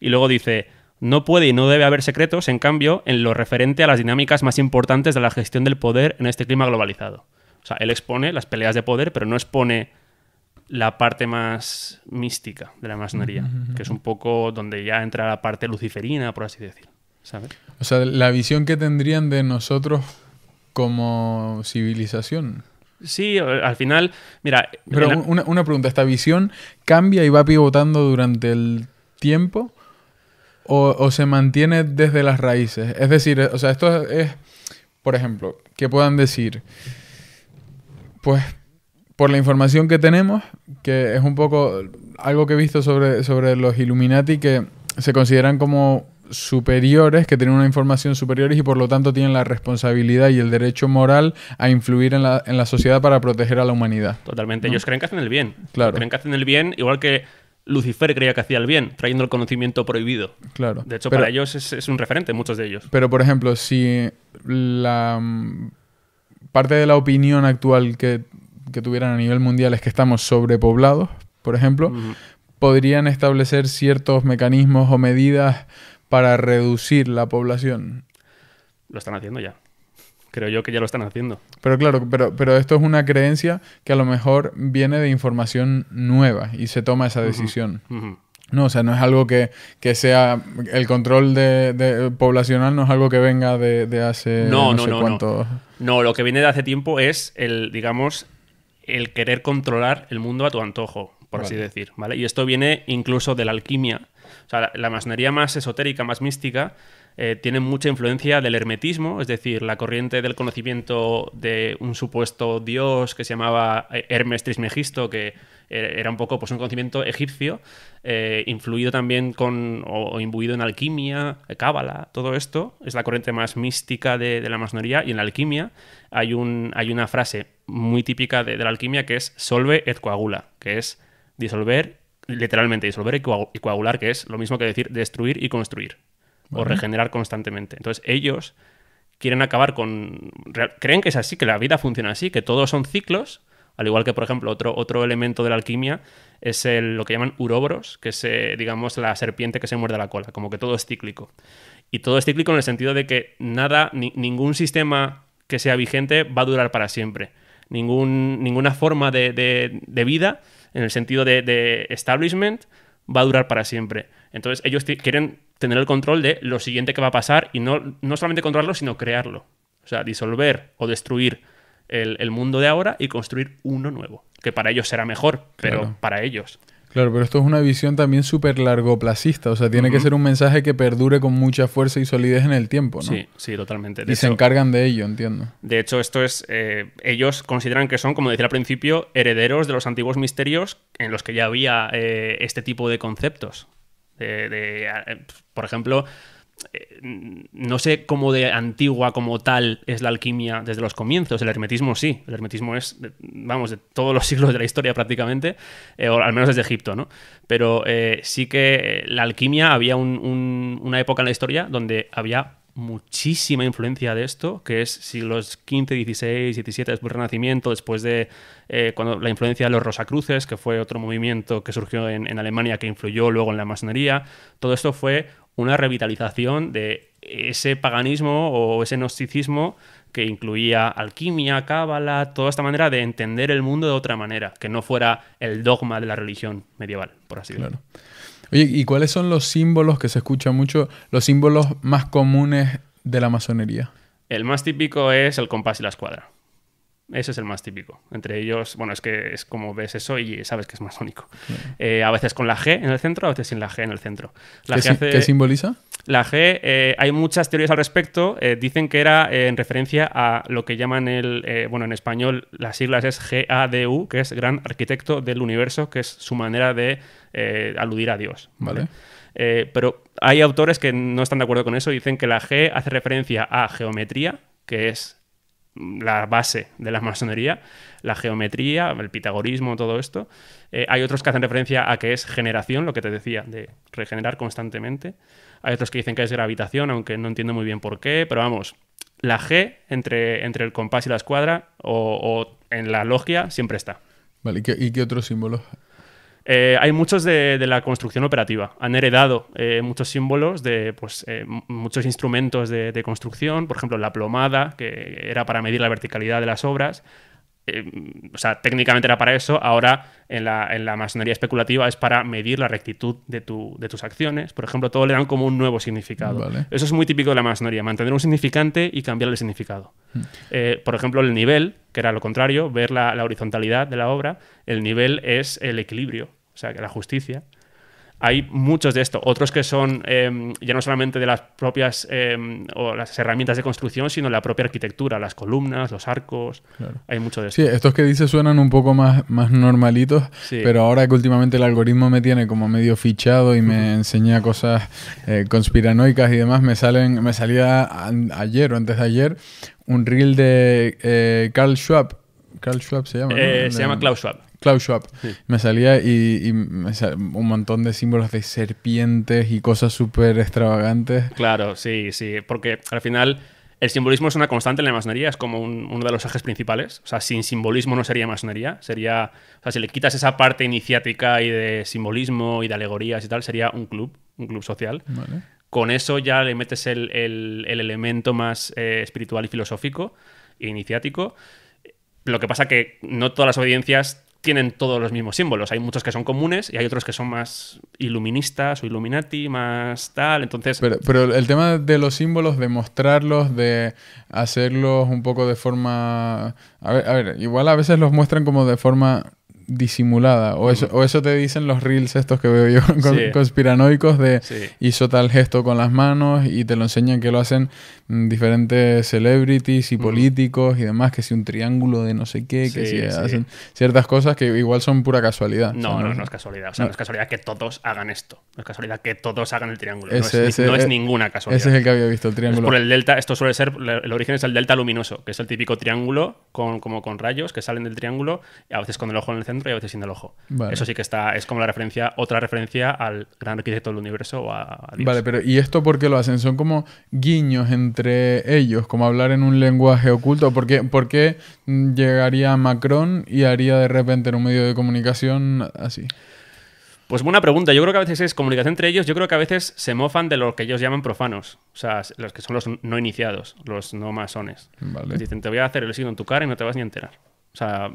Y luego dice, no puede y no debe haber secretos, en cambio, en lo referente a las dinámicas más importantes de la gestión del poder en este clima globalizado. O sea, él expone las peleas de poder, pero no expone la parte más mística de la masonería, que es un poco donde ya entra la parte luciferina, por así decir.
O sea, la visión que tendrían de nosotros como civilización.
Sí, al final, mira... Pero
una, pregunta, ¿esta visión cambia y va pivotando durante el tiempo? O, se mantiene desde las raíces. Es decir, o sea, esto es, por ejemplo, ¿qué puedan decir, pues por la información que tenemos, que es un poco algo que he visto sobre, sobre los Illuminati, que se consideran como superiores, que tienen una información superior y por lo tanto tienen la responsabilidad y el derecho moral a influir en la, en la sociedad para proteger a la humanidad. Totalmente,
ellos creen que hacen el bien. Claro. Creen que hacen el bien, igual que Lucifer creía que hacía el bien, trayendo el conocimiento prohibido. Claro. De hecho, para ellos es, un referente, muchos de ellos.
Pero, por ejemplo, si la mm, parte de la opinión actual que, tuvieran a nivel mundial es que estamos sobrepoblados, por ejemplo, podrían establecer ciertos mecanismos o medidas para reducir la población.
Lo están haciendo ya. Creo yo que ya lo están haciendo.
Pero claro, pero, pero esto es una creencia que a lo mejor viene de información nueva y se toma esa decisión. No, o sea, no es algo que, sea. El control de, poblacional no es algo que venga de, hace. No, no, no, sé no, cuánto...
no, lo que viene de hace tiempo es el, digamos, el querer controlar el mundo a tu antojo, por así decir. ¿vale? Y esto viene incluso de la alquimia, o sea, la, masonería más esotérica, más mística, eh, tiene mucha influencia del hermetismo, es decir, la corriente del conocimiento de un supuesto dios que se llamaba eh, Hermes Trismegisto, que eh, era un poco pues, un conocimiento egipcio, influido también con o, imbuido en alquimia, cábala, todo esto es la corriente más mística de, la masonería y en la alquimia hay, un, hay una frase muy típica de, de la alquimia que es solve et coagula, que es disolver literalmente disolver y, coagular, que es lo mismo que decir destruir y construir o regenerar constantemente. Entonces ellos quieren acabar con... Creen que es así, que la vida funciona así, que todos son ciclos, al igual que, por ejemplo, otro, otro elemento de la alquimia es el, lo que llaman uroboros, que es, digamos, la serpiente que se muerde la cola, como que todo es cíclico. Y todo es cíclico en el sentido de que nada, ningún sistema que sea vigente va a durar para siempre. Ningún, ninguna forma de, de vida en el sentido de, establishment, va a durar para siempre. Entonces ellos quieren tener el control de lo siguiente que va a pasar y no, solamente controlarlo, sino crearlo. O sea, disolver o destruir el, mundo de ahora y construir uno nuevo, que para ellos será mejor, pero para ellos.
Claro, pero esto es una visión también súper largoplacista. O sea, tiene que ser un mensaje que perdure con mucha fuerza y solidez en el tiempo, ¿no? Sí, sí, totalmente. y se encargan de ello, entiendo.
De hecho, esto es. Eh, ellos consideran que son, como decía al principio, herederos de los antiguos misterios en los que ya había eh, este tipo de conceptos. De, de, eh, por ejemplo, no sé cómo de antigua como tal es la alquimia desde los comienzos. El hermetismo sí. El hermetismo es, vamos, de todos los siglos de la historia prácticamente, eh, o al menos desde Egipto, ¿no? Pero eh, sí que eh, la alquimia había una época en la historia donde había muchísima influencia de esto, que es siglos XV, XVI, XVII después del Renacimiento, después de cuando la influencia de los Rosacruces, que fue otro movimiento que surgió en, en Alemania que influyó luego en la masonería, todo esto fue una revitalización de ese paganismo o ese gnosticismo que incluía alquimia, cábala, toda esta manera de entender el mundo de otra manera, que no fuera el dogma de la religión medieval, por así decirlo.
Oye, ¿y cuáles son los símbolos que se escuchan mucho, los símbolos más comunes de la masonería?
El más típico es el compás y la escuadra. Ese es el más típico. Entre ellos, bueno, es que es como ves eso y sabes que es masónico. Eh, a veces con la G en el centro, a veces sin la G en el centro. ¿Qué, simboliza? La G, eh, hay muchas teorías al respecto. Eh, dicen que era en referencia a lo que llaman el, bueno, en español las siglas es GADU, que es Gran Arquitecto del Universo, que es su manera de aludir a Dios. Vale. pero hay autores que no están de acuerdo con eso dicen que la G hace referencia a geometría, que es la base de la masonería, la geometría, el pitagorismo, todo esto. Eh, hay otros que hacen referencia a que es generación, lo que te decía, de regenerar constantemente. Hay otros que dicen que es gravitación, aunque no entiendo muy bien por qué, pero vamos, la G entre, entre el compás y la escuadra o, en la logia siempre está.
Vale, ¿y qué, y qué otros símbolos
eh, hay muchos de, la construcción operativa. Han heredado eh, muchos símbolos de pues, eh, muchos instrumentos de, construcción, por ejemplo, la plomada, que era para medir la verticalidad de las obras. Mm, o sea, técnicamente era para eso. Ahora, en la, masonería especulativa, es para medir la rectitud de, tus acciones. Por ejemplo, todo le dan como un nuevo significado. Eso es muy típico de la masonería, mantener un significante y cambiar el significado. Hmm. por ejemplo, el nivel, que era lo contrario, ver la horizontalidad de la obra, el nivel es el equilibrio o sea, que la justicia. Hay muchos de esto, otros que son em, ya no solamente de las propias em, o las herramientas de construcción, sino la propia arquitectura, las columnas, los arcos. Hay mucho de esto. Sí, estos
que dice suenan un poco más, más normalitos, pero ahora que últimamente el algoritmo me tiene como medio fichado y me enseña cosas eh, conspiranoicas y demás, me salen, me salía ayer o antes de ayer un reel de eh, Carl Schwab. Carl Schwab se llama. Eh, se llama Klaus Schwab. Cloud Shop. Me salía y, un montón de símbolos de serpientes y cosas súper extravagantes.
Claro, sí, sí. Porque al final el simbolismo es una constante en la masonería, es como uno de los ejes principales. O sea, sin simbolismo no sería masonería. Sería, o sea, si le quitas esa parte iniciática y de simbolismo y de alegorías y tal, sería un club, un club social. Con eso ya le metes el, elemento más eh, espiritual y filosófico e iniciático. Lo que pasa que no todas las obediencias tienen todos los mismos símbolos. Hay muchos que son comunes y hay otros que son más iluministas o illuminati, más tal. Entonces. Pero, el
tema de los símbolos, de mostrarlos, de hacerlos un poco de forma. A ver, a ver igual a veces los muestran como de forma disimulada. O eso, te dicen los reels estos que veo yo, conspiranoicos, de hizo tal gesto con las manos y te lo enseñan que lo hacen diferentes celebrities y políticos y demás, que si un triángulo de no sé qué, que si hacen ciertas cosas que igual son pura casualidad. No, no, no, es casualidad. O sea, no. es
casualidad que todos hagan esto. No es casualidad que todos hagan el triángulo. no, es, e- ninguna casualidad. Ese es el que había visto, el triángulo. por el delta, esto suele ser, el origen es el delta luminoso, que es el típico triángulo con, como con rayos que salen del triángulo, a veces con el ojo en el centro y a veces sin el ojo. Eso sí que está, es como la referencia, otra referencia al gran arquitecto del universo o a, Vale, pero
¿y esto por qué lo hacen? Son como guiños en entre ellos, como hablar en un lenguaje oculto. ¿Por qué, llegaría Macron y haría de repente en un medio de comunicación así?
Pues buena pregunta. Yo creo que a veces es comunicación entre ellos. Yo creo que a veces se mofan de lo que ellos llaman profanos. O sea, los que son los no iniciados, los no masones. dicen, te voy a hacer el signo en tu cara y no te vas ni a enterar. O sea,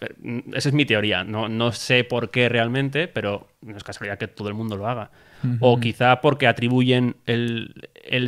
eh, esa es mi teoría. No, no sé por qué realmente, pero no es casualidad que todo el mundo lo haga o quizá porque atribuyen el,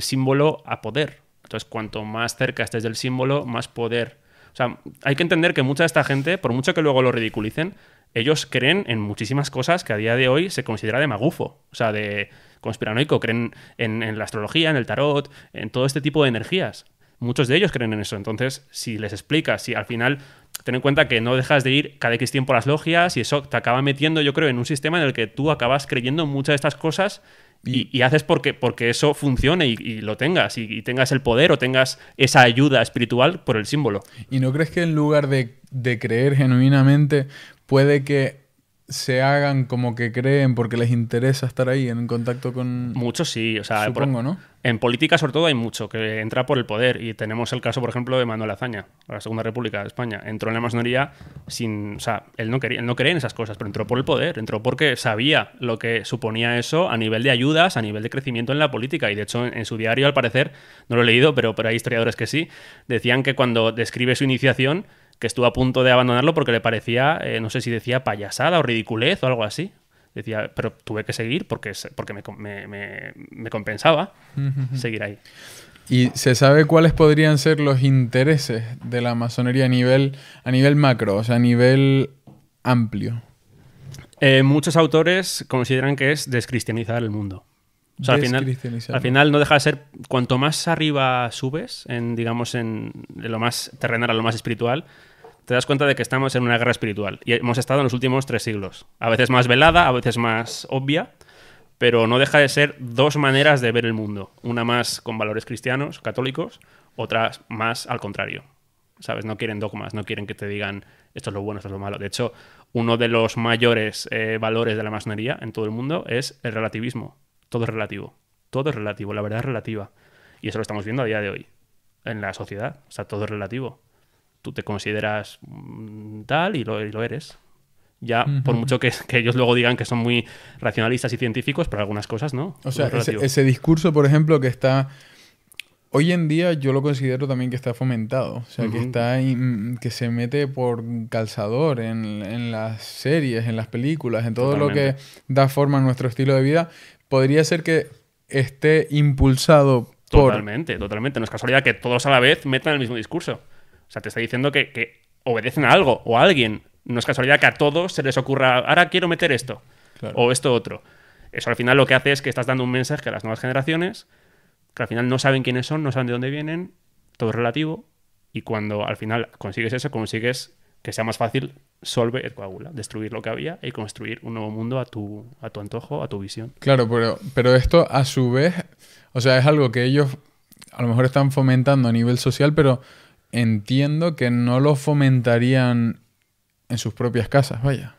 símbolo a poder. Entonces, cuanto más cerca estés del símbolo, más poder. O sea, hay que entender que mucha de esta gente, por mucho que luego lo ridiculicen, ellos creen en muchísimas cosas que a día de hoy se considera de magufo, o sea, de conspiranoico, creen en la astrología, en el tarot, en todo este tipo de energías muchos de ellos creen en eso. Entonces, si les explicas, si al final ten en cuenta que no dejas de ir cada X tiempo a las logias y eso te acaba metiendo, yo creo, en un sistema en el que tú acabas creyendo muchas de estas cosas y, haces porque, porque eso funcione y, lo tengas y, tengas el poder o tengas esa ayuda espiritual
por el símbolo. ¿Y no crees que en lugar de, de creer genuinamente puede que se hagan como que creen porque les interesa estar ahí en contacto con...
Muchos sí, o sea, supongo, ¿no? En política sobre todo hay mucho que entra por el poder y tenemos el caso, por ejemplo, de Manuel Azaña, la Segunda República de España. Entró en la masonería sin... O sea, él no, quería, no creía en esas cosas, pero entró por el poder, entró porque sabía lo que suponía eso a nivel de ayudas, a nivel de crecimiento en la política. Y de hecho en, su diario, al parecer, no lo he leído, pero, pero hay historiadores que sí, decían que cuando describe su iniciación que estuvo a punto de abandonarlo porque le parecía, eh, no sé si decía payasada o ridiculez o algo así. Decía, pero tuve que seguir porque, porque me,
compensaba seguir ahí. ¿Y se sabe cuáles podrían ser los intereses de la masonería a nivel, a nivel macro, o sea, a nivel amplio? Eh, muchos autores consideran que es descristianizar el mundo. al, final, al,
final, no deja de ser, cuanto más arriba subes, en, digamos, en, de lo más terrenal a lo más espiritual, te das cuenta de que estamos en una guerra espiritual y hemos estado en los últimos tres siglos. A veces más velada, a veces más obvia, pero no deja de ser dos maneras de ver el mundo. Una más con valores cristianos, católicos, otra más al contrario. ¿Sabes? No quieren dogmas, no quieren que te digan esto es lo bueno, esto es lo malo. De hecho, uno de los mayores eh, valores de la masonería en todo el mundo es el relativismo. Todo es relativo. Todo es relativo, la verdad es relativa. Y eso lo estamos viendo a día de hoy en la sociedad. O sea, todo es relativo tú te consideras mm, tal y lo, eres. Ya, por mucho que, ellos luego digan que son muy racionalistas y científicos, pero algunas cosas no. O sea, ese,
discurso, por ejemplo, que está. Hoy en día yo lo considero también que está fomentado. O sea, que está que se mete por calzador en, las series, en las películas, en todo lo que da forma a nuestro estilo de vida. Podría ser que esté impulsado Totalmente,
totalmente. No es casualidad que todos a la vez metan el mismo discurso. O sea, te está diciendo que, obedecen a algo o a alguien. No es casualidad que a todos se les ocurra, ahora quiero meter esto o esto otro. Eso al final lo que hace es que estás dando un mensaje a las nuevas generaciones, que al final no saben quiénes son, no saben de dónde vienen, todo es relativo, y cuando al final consigues eso, consigues que sea más fácil solver el coagula, destruir lo que había y construir un nuevo mundo a tu, a tu antojo, a tu visión.
Claro, pero, pero esto a su vez, o sea, es algo que ellos a lo mejor están fomentando a nivel social, pero entiendo que no lo fomentarían en sus propias casas, vaya.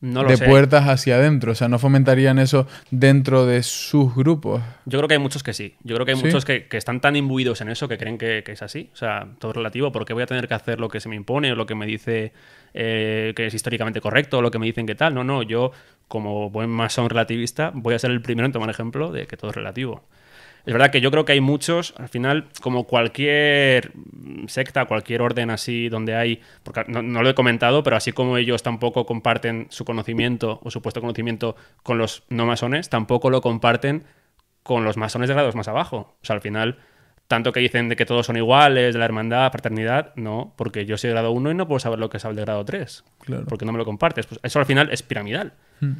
de puertas hacia adentro. O sea, no fomentarían eso dentro de sus grupos.
Yo creo que hay muchos que sí. Yo creo que hay muchos que, están tan imbuidos en eso que creen que, es así. O sea, todo relativo, porque voy a tener que hacer lo que se me impone, o lo que me dice eh, que es históricamente correcto, o lo que me dicen que tal. No, no, yo, como buen masón relativista, voy a ser el primero en tomar ejemplo de que todo es relativo. Es verdad que yo creo que hay muchos, al final, como cualquier secta, cualquier orden así donde hay, no, lo he comentado, pero así como ellos tampoco comparten su conocimiento o su supuesto conocimiento con los no masones, tampoco lo comparten con los masones de grados más abajo. O sea, al final, tanto que dicen de que todos son iguales, de la hermandad, fraternidad, no, porque yo soy de grado 1 y no puedo saber lo que sabe el de grado 3, porque no me lo compartes. Pues eso al final es piramidal. Hmm.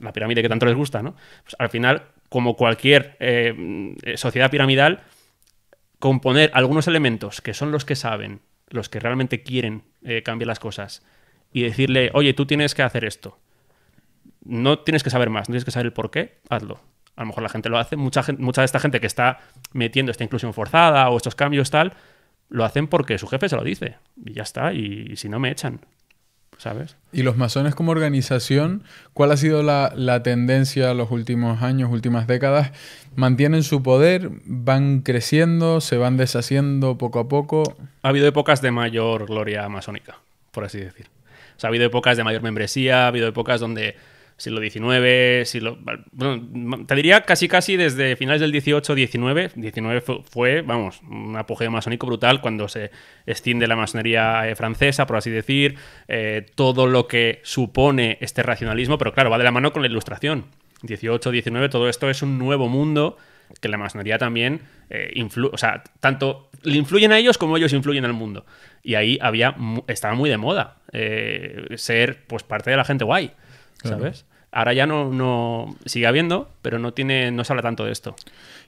La pirámide que tanto les gusta, ¿no? Pues al final como cualquier eh, eh, sociedad piramidal, componer algunos elementos que son los que saben, los que realmente quieren eh, cambiar las cosas, y decirle, oye, tú tienes que hacer esto. No tienes que saber más, no tienes que saber el por qué, hazlo. A lo mejor la gente lo hace, mucha, mucha de esta gente que está metiendo esta inclusión forzada o estos cambios tal, lo hacen porque su jefe se lo dice. Y ya está, y si no me echan. ¿sabes?
Y los masones como organización, ¿cuál ha sido la, la tendencia los últimos años, últimas décadas? ¿Mantienen su poder? ¿Van creciendo? ¿Se van deshaciendo poco a poco?
Ha habido épocas de mayor gloria masónica, por así decir. O sea, ha habido épocas de mayor membresía, ha habido épocas donde siglo XIX, lo. bueno, te diría casi casi desde finales del 18, 19, 19 fue, vamos, un apogeo masónico brutal cuando se extiende la masonería eh, francesa, por así decir, eh, todo lo que supone este racionalismo, pero claro, va de la mano con la ilustración. 18, 19, todo esto es un nuevo mundo que la masonería también eh, influye, o sea, tanto le influyen a ellos como ellos influyen al mundo. Y ahí había, estaba muy de moda ser pues parte de la gente guay. ¿sabes? Ahora ya no, no sigue habiendo, pero no tiene, no se habla tanto de esto.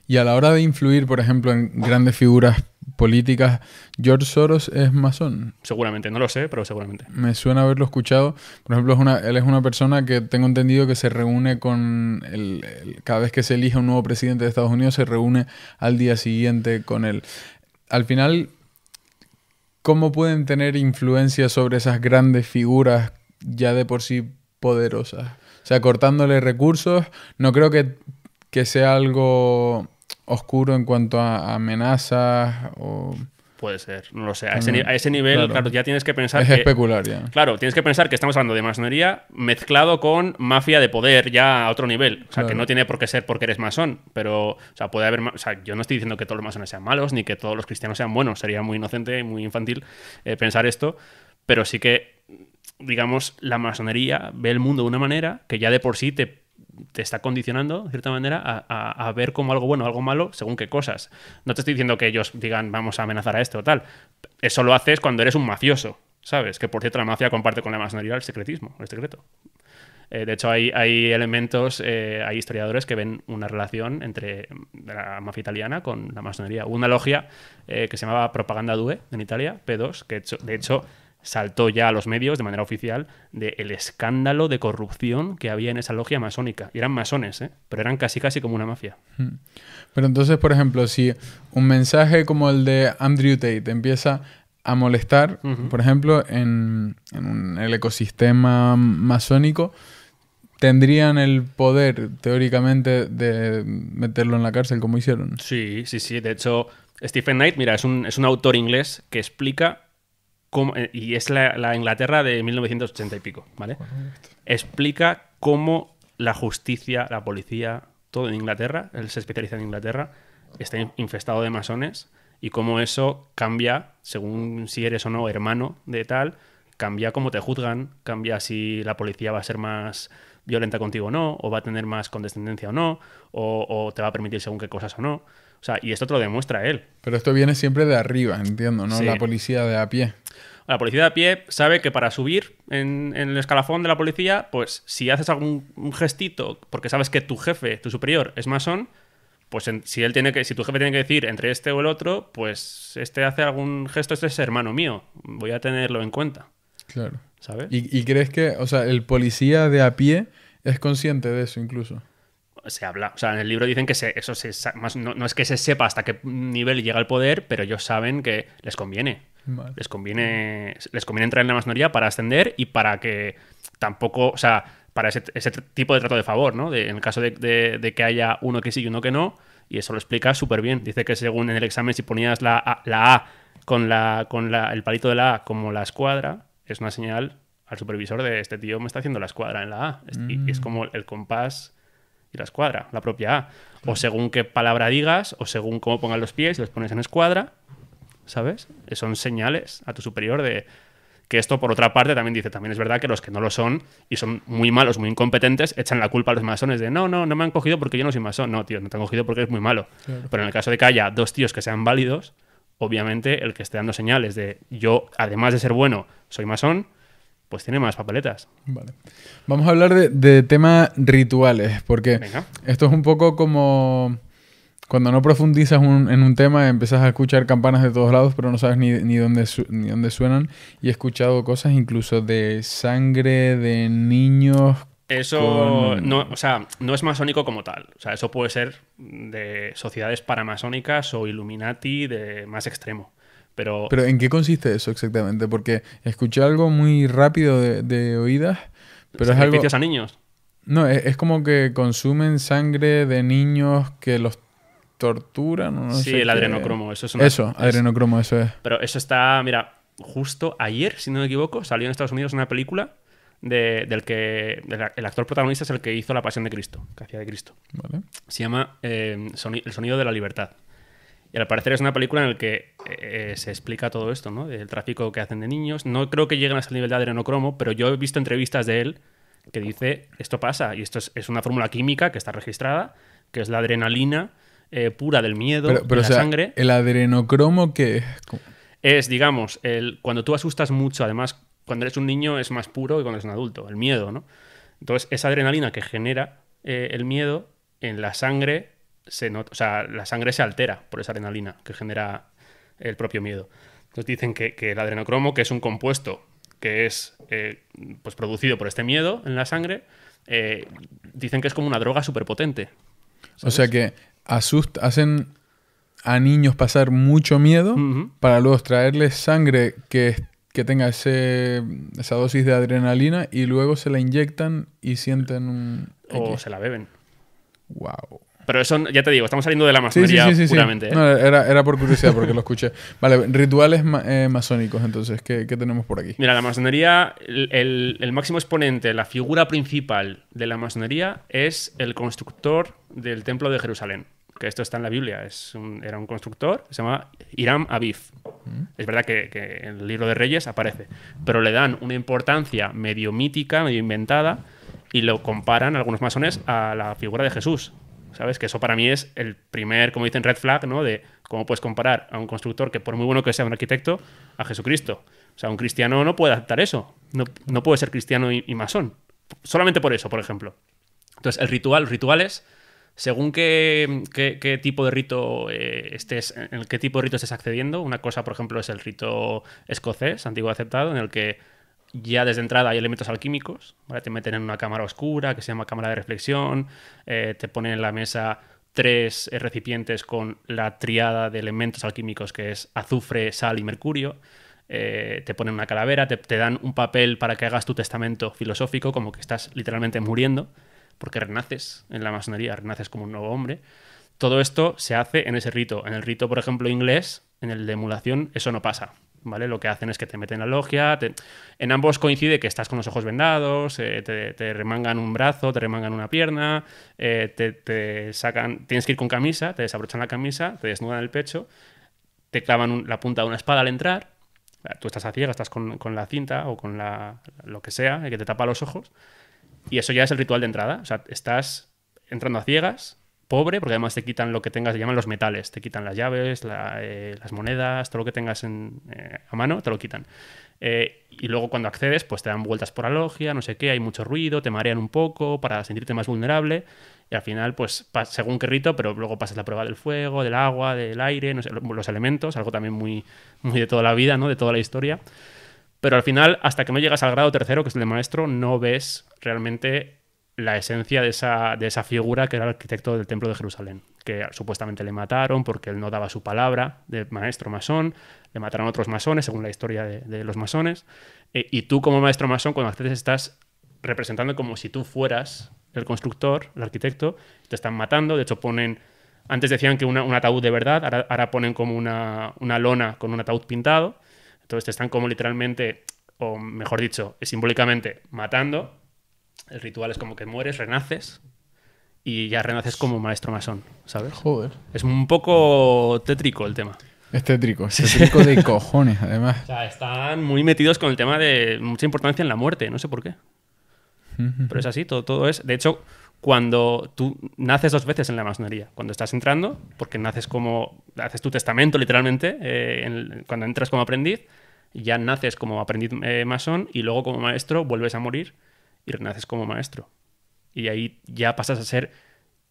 Y a la hora de influir, por ejemplo, en grandes figuras políticas, George Soros es masón.
Seguramente, no lo sé, pero seguramente.
Me suena haberlo escuchado. Por ejemplo, es una, él es una persona que tengo entendido que se reúne con el, cada vez que se elige un nuevo presidente de Estados Unidos, se reúne al día siguiente con él. Al final, ¿cómo pueden tener influencia sobre esas grandes figuras ya de por sí poderosa O sea, cortándole recursos, no creo que, que sea algo oscuro en cuanto a amenazas o... Puede ser, no lo
sé. A ese, nivel, claro. ya tienes que pensar. Es que, especular ya. Claro, tienes que pensar que estamos hablando de masonería mezclado con mafia de poder ya a otro nivel. O sea, que no tiene por qué ser porque eres masón, pero, o sea, puede haber. O sea, yo no estoy diciendo que todos los masones sean malos ni que todos los cristianos sean buenos. Sería muy inocente y muy infantil eh, pensar esto, pero sí que digamos, la masonería ve el mundo de una manera que ya de por sí te, te está condicionando, de cierta manera, a, ver como algo bueno o algo malo según qué cosas. No te estoy diciendo que ellos digan vamos a amenazar a esto o tal. Eso lo haces cuando eres un mafioso, ¿sabes? Que por cierto la mafia comparte con la masonería el secretismo, el secreto. Eh, de hecho, hay, hay elementos, eh, hay historiadores que ven una relación entre la mafia italiana con la masonería. Hubo una logia eh, que se llamaba Propaganda Due en Italia, P2, que de hecho saltó ya a los medios de manera oficial del escándalo de corrupción que había en esa logia masónica. Y eran masones, ¿eh? pero eran casi casi como una mafia. Hmm.
Pero entonces, por ejemplo, si un mensaje como el de Andrew Tate empieza a molestar, por ejemplo, en, el ecosistema masónico, tendrían el poder, teóricamente, de meterlo en la cárcel como hicieron.
Sí, sí, sí. De hecho, Stephen Knight, mira, es un, es un autor inglés que explica eh, y es la, Inglaterra de 1980 y pico, ¿vale? Explica cómo la justicia, la policía, todo en Inglaterra, él se especializa en Inglaterra, está infestado de masones y cómo eso cambia según si eres o no hermano de tal, cambia cómo te juzgan, cambia si la policía va a ser más violenta contigo o no, o va a tener más condescendencia o no, o te va a permitir según qué cosas o no. O sea, y esto te lo demuestra él.
Pero esto viene siempre de arriba, entiendo, ¿no? La policía de a pie.
La policía de a pie sabe que para subir en, el escalafón de la policía, pues si haces algún gestito, porque sabes que tu jefe, tu superior, es masón, pues si él tiene que, si tu jefe tiene que decir entre este o el otro, pues este hace algún gesto, este es hermano mío, voy a tenerlo en cuenta. Claro. ¿Sabes?
y crees que, o sea, el policía de a pie es consciente de eso incluso?
se habla. O sea, en el libro dicen que eso más, no, es que se sepa hasta qué nivel llega el poder, pero ellos saben que les conviene. Les conviene. Les conviene entrar en la masonería para ascender y para que tampoco. O sea, para ese, tipo de trato de favor, ¿no? en el caso de, que haya uno que sí y uno que no. Y eso lo explica súper bien. Dice que según en el examen, si ponías la A, la con, la, con la, el palito de la A como la escuadra, es una señal al supervisor de este tío me está haciendo la escuadra en la A. Y es mm. como el compás y la escuadra, la propia A. O según qué palabra digas, o según cómo pongas los pies, y los pones en escuadra, ¿sabes? Eh, son señales a tu superior de que esto, por otra parte, también dice, también es verdad que los que no lo son y son muy malos, muy incompetentes, echan la culpa a los masones de, no, no, no me han cogido porque yo no soy masón. No, tío, no te han cogido porque eres muy malo. Pero en el caso de que haya dos tíos que sean válidos, obviamente el que esté dando señales de, yo, además de ser bueno, soy masón, pues tiene más papeletas.
Vale. Vamos a hablar de, temas rituales, porque esto es un poco como cuando no profundizas en un tema, empiezas a escuchar campanas de todos lados, pero no sabes ni, dónde ni dónde suenan. Y he escuchado cosas incluso de sangre, de niños. Eso no,
o sea, no es masónico como tal. O sea, eso puede ser de sociedades paramasónicas o Illuminati de más extremo. Pero, ¿en qué
consiste eso exactamente? Porque escuché algo muy rápido de, oídas. Pero es algo... a niños? No, es, como que consumen sangre de niños que los torturan. No sí, el adrenocromo, eso es una... Eso, adrenocromo, eso es.
Pero eso está, mira, justo ayer, si no me equivoco, salió en Estados Unidos una película del que el actor protagonista es el que hizo La Pasión de Cristo, que hacía de Cristo. Se llama eh, El Sonido de la Libertad. Y al parecer es una película en la que eh, se explica todo esto, ¿no? El tráfico que hacen de niños. No creo que lleguen hasta el nivel de adrenocromo, pero yo he visto entrevistas de él que dice esto pasa y esto es, una fórmula química que está registrada, que es la adrenalina eh, pura del miedo, pero, la sangre.
El adrenocromo que
es, digamos, el, cuando tú asustas mucho, además, cuando eres un niño es más puro que cuando eres un adulto, el miedo, ¿no? Entonces, esa adrenalina que genera eh, el miedo en la sangre se sea, la sangre se altera por esa adrenalina que genera el propio miedo. Entonces dicen que, el adrenocromo, que es un compuesto que es eh, pues producido por este miedo en la sangre, eh, dicen que es como una droga superpotente.
potente. O sea que asusta, hacen a niños pasar mucho miedo para luego extraerles sangre que, tenga esa dosis de adrenalina y luego se la inyectan y sienten un...
O se la beben.
Wow. Pero eso, ya te
digo, estamos saliendo de la masonería sí, puramente. ¿eh? era, por curiosidad, porque lo
escuché. Vale, rituales eh, masónicos, entonces, ¿qué, tenemos por aquí?
Mira, la masonería, el, máximo exponente, la figura principal de la masonería es el constructor del Templo de Jerusalén. Que esto está en la Biblia. Es era un constructor, se llama Hiram Aviv. Mm. Es verdad que, que, en el libro de Reyes aparece, pero le dan una importancia medio mítica, medio inventada, y lo comparan algunos masones a la figura de Jesús ¿Sabes? Que eso para mí es el primer, como dicen, red flag, ¿no? De cómo puedes comparar a un constructor que, por muy bueno que sea un arquitecto, a Jesucristo. O sea, un cristiano no puede aceptar eso. No, no puede ser cristiano y, masón. Solamente por eso, por ejemplo. Entonces, el ritual, rituales, según qué, qué, tipo de rito eh, estés, en qué tipo de rito estés accediendo. Una cosa, por ejemplo, es el rito escocés, antiguo aceptado, en el que ya desde entrada hay elementos alquímicos, te meten en una cámara oscura que se llama cámara de reflexión, eh, te ponen en la mesa tres eh, recipientes con la triada de elementos alquímicos que es azufre, sal y mercurio. Eh, te ponen una calavera, te, te, dan un papel para que hagas tu testamento filosófico, como que estás literalmente muriendo, porque renaces en la masonería, renaces como un nuevo hombre. Todo esto se hace en ese rito. En el rito, por ejemplo, inglés, en el de emulación, eso no pasa. ¿vale? Lo que hacen es que te meten la logia, en ambos coincide que estás con los ojos vendados, eh, te, remangan un brazo, te remangan una pierna, eh, te, sacan, tienes que ir con camisa, te desabrochan la camisa, te desnudan el pecho, te clavan la punta de una espada al entrar, eh, tú estás a ciegas estás con, la cinta o con la, lo que sea, que te tapa los ojos, y eso ya es el ritual de entrada, o sea, estás entrando a ciegas, pobre, porque además te quitan lo que tengas, se llaman los metales, te quitan las llaves, eh, las monedas, todo lo que tengas en, eh, a mano, te lo quitan. Eh, y luego cuando accedes, pues te dan vueltas por la logia, no sé qué, hay mucho ruido, te marean un poco para sentirte más vulnerable. Y al final, pues según qué rito, pero luego pasas la prueba del fuego, del agua, del aire, los elementos, algo también muy, muy de toda la vida, ¿no? De toda la historia. Pero al final, hasta que no llegas al grado tercero, que es el de maestro, no ves realmente la esencia de esa, de esa figura que era el arquitecto del Templo de Jerusalén, que supuestamente le mataron porque él no daba su palabra de maestro masón, le mataron otros masones, según la historia de, los masones, eh, y tú como maestro masón cuando ustedes estás representando como si tú fueras el constructor, el arquitecto, te están matando, de hecho ponen, antes decían que un ataúd de verdad, ahora, ahora ponen como una, una lona con un ataúd pintado, entonces te están como literalmente, o mejor dicho, simbólicamente matando el ritual es como que mueres, renaces y ya renaces como maestro masón, ¿sabes? Joder. Es un poco tétrico el tema.
Es tétrico, es tétrico de cojones, además.
O sea, están muy metidos con el tema de mucha importancia en la muerte, no sé por qué. Pero es así, todo, es. De hecho, cuando tú naces dos veces en la masonería, cuando estás entrando, porque naces como. haces tu testamento literalmente, eh, cuando entras como aprendiz, ya naces como aprendiz eh, masón y luego como maestro vuelves a morir y renaces como maestro. Y ahí ya pasas a ser,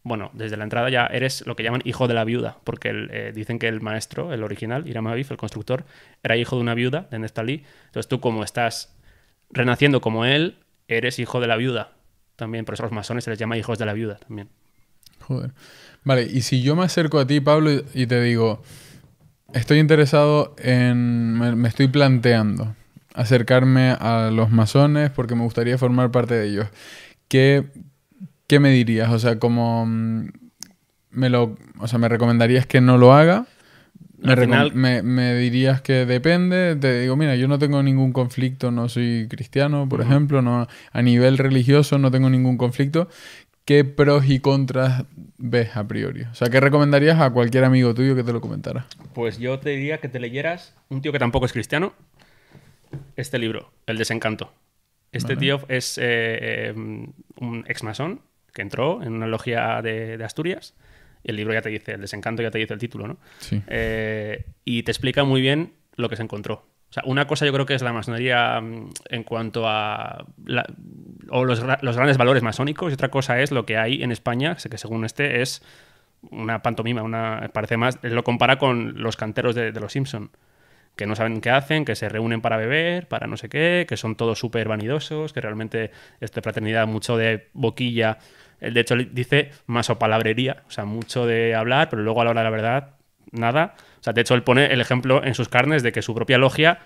bueno, desde la entrada ya eres lo que llaman hijo de la viuda, porque eh, dicen que el maestro, el original, Hiram el constructor, era hijo de una viuda, de Nestalí. Entonces tú como estás renaciendo como él, eres hijo de la viuda. También, por eso a los masones se les llama hijos de la viuda
también. Joder. Vale, y si yo me acerco a ti, Pablo, y te digo, estoy interesado en, me estoy planteando acercarme a los masones porque me gustaría formar parte de ellos. ¿Qué, qué me dirías? O sea, como mm, me lo, o sea, me recomendarías que no lo haga. Me, dirías que depende, te digo, mira, yo no tengo ningún conflicto, no soy cristiano, por ejemplo, no, a nivel religioso no tengo ningún conflicto. ¿Qué pros y contras ves a priori? O sea, ¿qué recomendarías a cualquier amigo tuyo que te lo comentara?
Pues yo te diría que te leyeras un tío que tampoco es cristiano, este libro, El desencanto. Este tío es eh, eh, un ex masón que entró en una logia de, Asturias. el libro ya te dice, el desencanto ya te dice el título, ¿no? Eh, y te explica muy bien lo que se encontró. una cosa yo creo que es la masonería mm, en cuanto a. los, grandes valores masónicos, y otra cosa es lo que hay en España, que según este es una pantomima, una parece más. Lo compara con los canteros de, de los Simpson que no saben qué hacen, que se reúnen para beber, para no sé qué, que son todos súper vanidosos, que realmente esta fraternidad mucho de boquilla, eh, de hecho dice más o palabrería, o sea, mucho de hablar, pero luego a la hora de la verdad, nada. O sea, de hecho él pone el ejemplo en sus carnes de que su propia logia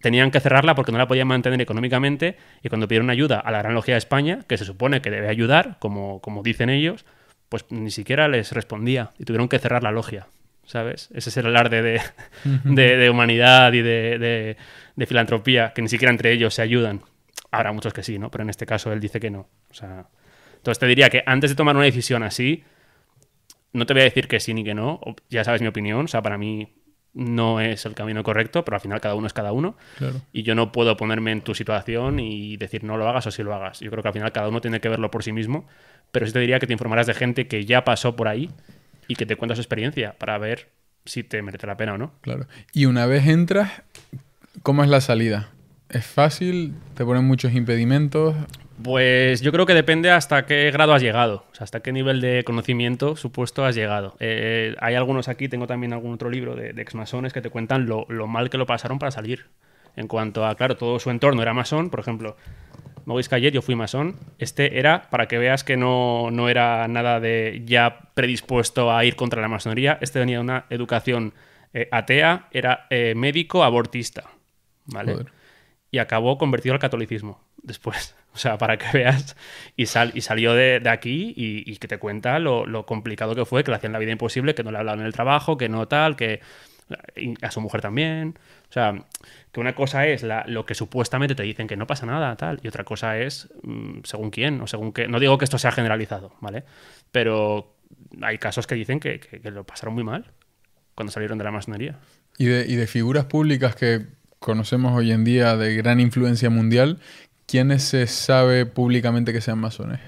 tenían que cerrarla porque no la podían mantener económicamente y cuando pidieron ayuda a la Gran Logia de España, que se supone que debe ayudar, como, como dicen ellos, pues ni siquiera les respondía y tuvieron que cerrar la logia. ¿sabes? Ese es el alarde de, humanidad y de, filantropía, que ni siquiera entre ellos se ayudan. Habrá muchos que sí, ¿no? Pero en este caso él dice que no. O sea, entonces te diría que antes de tomar una decisión así, no te voy a decir que sí ni que no, ya sabes mi opinión, o sea, para mí no es el camino correcto, pero al final cada uno es cada uno. Y yo no puedo ponerme en tu situación y decir no lo hagas o sí lo hagas. Yo creo que al final cada uno tiene que verlo por sí mismo, pero sí te diría que te informarás de gente que ya pasó por ahí y que te cuenta su experiencia para ver si te merece la pena o no.
Claro. Y una vez entras, ¿cómo es la salida? ¿Es fácil? ¿Te ponen muchos impedimentos?
Pues yo creo que depende hasta qué grado has llegado, o sea, hasta qué nivel de conocimiento supuesto has llegado. Eh, hay algunos aquí, tengo también algún otro libro de, exmasones que te cuentan lo, lo mal que lo pasaron para salir. En cuanto a, claro, todo su entorno era masón, por ejemplo, Maurice ayer yo fui masón. Este era, para que veas que no, no era nada de ya predispuesto a ir contra la masonería, este tenía una educación eh, atea, era eh, médico abortista. ¿Vale? Y acabó convertido al catolicismo después. O sea, para que veas. Y, sal, y salió de, aquí y, que te cuenta lo, lo, complicado que fue, que le hacían la vida imposible, que no le hablaban en el trabajo, que no tal, que a su mujer también. O sea, que una cosa es lo que supuestamente te dicen que no pasa nada, tal, y otra cosa es mm, según quién o según qué. No digo que esto sea generalizado, ¿vale? Pero hay casos que dicen que, lo pasaron muy mal cuando salieron de la masonería.
Y de, figuras públicas que conocemos hoy en día de gran influencia mundial, ¿quiénes se sabe públicamente que sean masones?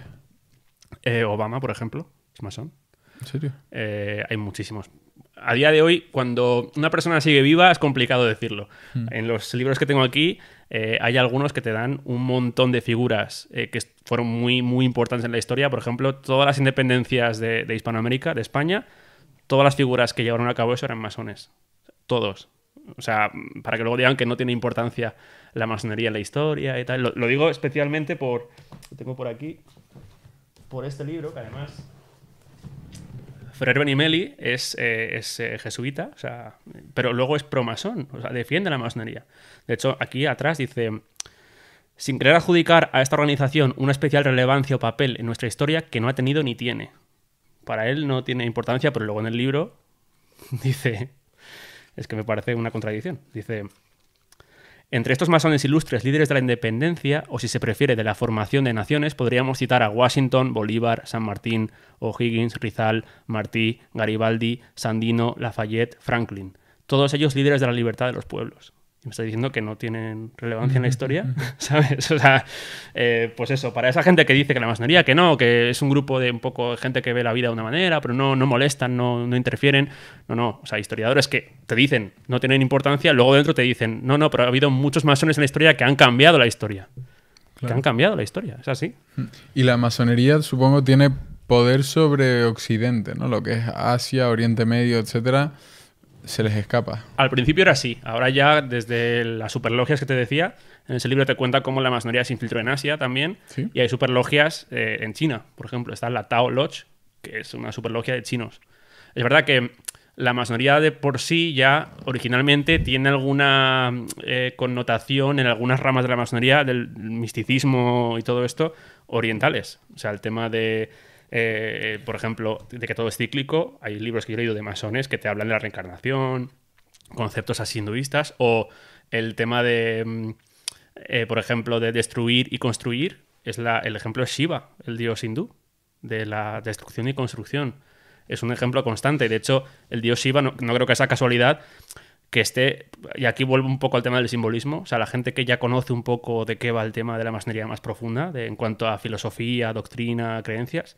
Eh, Obama, por ejemplo, es masón. ¿En serio? Eh, hay muchísimos a día de hoy, cuando una persona sigue viva, es complicado decirlo. Hmm. En los libros que tengo aquí, eh, hay algunos que te dan un montón de figuras eh, que fueron muy, muy importantes en la historia. Por ejemplo, todas las independencias de, Hispanoamérica, de España, todas las figuras que llevaron a cabo eso eran masones. Todos. O sea, para que luego digan que no tiene importancia la masonería en la historia y tal. Lo, lo digo especialmente por. Lo tengo por aquí. Por este libro, que además pero Benimeli es, eh, es eh, jesuita, pero luego es promasón, o defiende la masonería. De hecho, aquí atrás dice, sin querer adjudicar a esta organización una especial relevancia o papel en nuestra historia que no ha tenido ni tiene. Para él no tiene importancia, pero luego en el libro dice, es que me parece una contradicción, dice... Entre estos masones ilustres líderes de la independencia, o si se prefiere de la formación de naciones, podríamos citar a Washington, Bolívar, San Martín, O'Higgins, Rizal, Martí, Garibaldi, Sandino, Lafayette, Franklin, todos ellos líderes de la libertad de los pueblos me está diciendo que no tienen relevancia en la historia, ¿sabes? O sea, eh, pues eso, para esa gente que dice que la masonería, que no, que es un grupo de un poco gente que ve la vida de una manera, pero no, no molestan, no, interfieren. No, no, o sea, historiadores que te dicen no tienen importancia, luego dentro te dicen, no, no, pero ha habido muchos masones en la historia que han cambiado la historia. Que han cambiado la historia, es así.
Hmm. Y la masonería, supongo, tiene poder sobre Occidente, ¿no? Lo que es Asia, Oriente Medio, etcétera se les escapa.
Al principio era así, ahora ya desde las superlogias que te decía, en ese libro te cuenta cómo la masonería se infiltró en Asia también, y hay superlogias eh, en China, por ejemplo, está la Tao Lodge, que es una superlogia de chinos. Es verdad que la masonería de por sí ya originalmente tiene alguna eh, connotación en algunas ramas de la masonería, del misticismo y todo esto, orientales. O sea, el tema de eh, eh, por ejemplo, de que todo es cíclico. Hay libros que yo he leído de masones que te hablan de la reencarnación, conceptos así hinduistas, o el tema de, mm, eh, por ejemplo, de destruir y construir. Es la, el ejemplo es Shiva, el dios hindú, de la destrucción y construcción. Es un ejemplo constante. De hecho, el dios Shiva, no, creo que sea casualidad que esté, y aquí vuelvo un poco al tema del simbolismo, o sea, la gente que ya conoce un poco de qué va el tema de la masonería más profunda, en cuanto a filosofía, doctrina, creencias,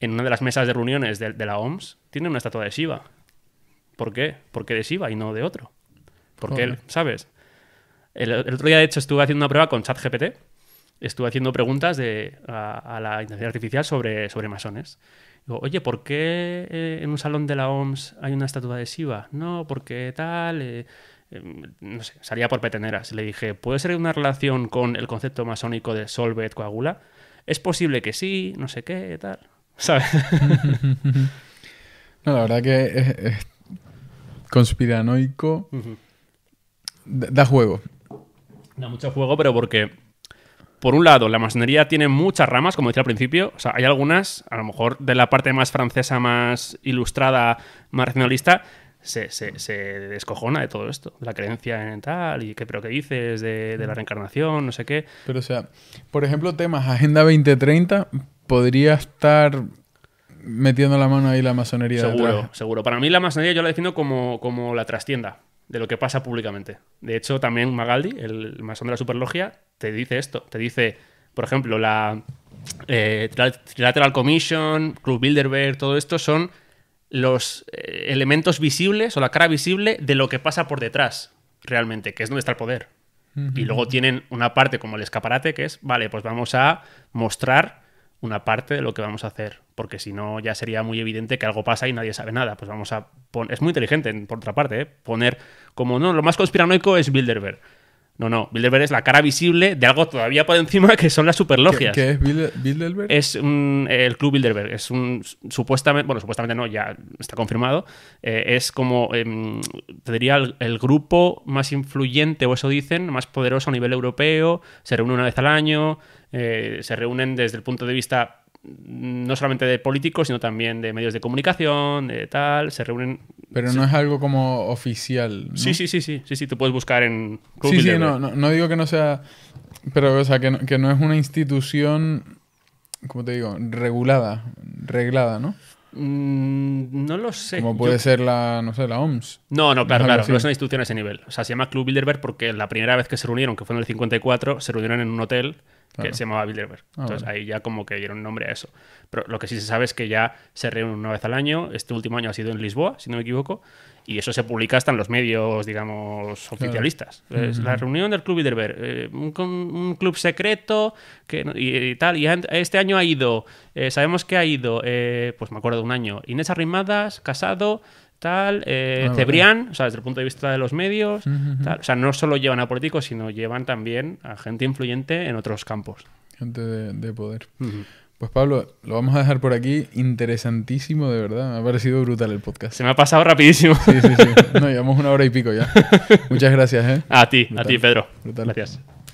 en una de las mesas de reuniones de, la OMS tiene una estatua de Shiva. ¿Por qué? Porque de Shiva y no de otro. Porque ¿sabes? El, otro día, de hecho, estuve haciendo una prueba con ChatGPT. Estuve haciendo preguntas de, a, la inteligencia artificial sobre, sobre masones. Digo, oye, ¿por qué eh, en un salón de la OMS hay una estatua de Shiva? No, porque tal. Eh, em, no salía por peteneras. Le dije, ¿puede ser una relación con el concepto masónico de Solvet Coagula? Es posible que sí, no sé qué, tal. ¿Sabes?
no, la verdad que es, conspiranoico. da, juego.
Da mucho juego, pero porque por un lado, la masonería tiene muchas ramas, como decía al principio. O sea, hay algunas, a lo mejor de la parte más francesa, más ilustrada, más racionalista, se, descojona de todo esto. De la creencia en tal, y qué pero que dices de, de, la mm. reencarnación, no sé qué. Pero, o sea,
por ejemplo, temas Agenda 2030 podría estar metiendo la mano ahí la masonería. Seguro, seguro.
Para mí la masonería yo la defino como, como la trastienda de lo que pasa públicamente. De hecho, también Magaldi, el masón de la superlogia, te dice esto. Te dice, por ejemplo, la eh, Trilateral Commission, Club Bilderberg, todo esto son los eh, elementos visibles o la cara visible de lo que pasa por detrás realmente, que es donde está el poder. Y luego tienen una parte como el escaparate que es, vale, pues vamos a mostrar una parte de lo que vamos a hacer, porque si no ya sería muy evidente que algo pasa y nadie sabe nada. Pues vamos a poner, es muy inteligente, por otra parte, ¿eh? poner como no, lo más conspiranoico es Bilderberg. No, no, Bilderberg es la cara visible de algo todavía por encima que son las superlogias. ¿Qué, es
Bilderberg?
Es el Club Bilderberg. Es un supuestamente, bueno, supuestamente no, ya está confirmado. Eh, es como, em, te diría, el, grupo más influyente, o eso dicen, más poderoso a nivel europeo. Se reúne una vez al año. Eh, se reúnen desde el punto de vista no solamente de políticos, sino también de medios de comunicación, de tal, se
reúnen... Pero no es algo como oficial. Sí, sí,
sí, sí, sí, sí, tú puedes buscar en... sí, sí, no,
no, digo que no sea... Pero, o sea, que no, que no es una institución, como te digo, regulada, reglada, ¿no? Mm, no lo sé. ¿cómo puede ser la, no sé, la OMS. No, no, claro, no No es
una institución a ese nivel. O sea, se llama Club Bilderberg porque la primera vez que se reunieron, que fue en el 54, se reunieron en un hotel que se llamaba Bilderberg. Ah, Entonces ahí ya como que dieron nombre a eso. Pero lo que sí se sabe es que ya se reúnen una vez al año. Este último año ha sido en Lisboa, si no me equivoco. Y eso se publica hasta en los medios, digamos, oficialistas. la reunión del Club Bilderberg, eh, un, club secreto que, y, tal. Y este año ha ido, eh, sabemos que ha ido, eh, pues me acuerdo de un año, Inés Arrimadas, Casado, tal, eh, ah, Cebrián, o sea, desde el punto de vista de los medios, tal. o sea, no solo llevan a políticos, sino llevan también a gente influyente en otros campos.
Gente de, poder. Pues Pablo, lo vamos a dejar por aquí. Interesantísimo, de verdad. Me ha parecido brutal el podcast. Se me ha pasado
rapidísimo. Sí, sí,
sí. No, llevamos una hora y pico ya. Muchas gracias, ¿eh? A ti, a ti, Pedro. Brutal.
Gracias.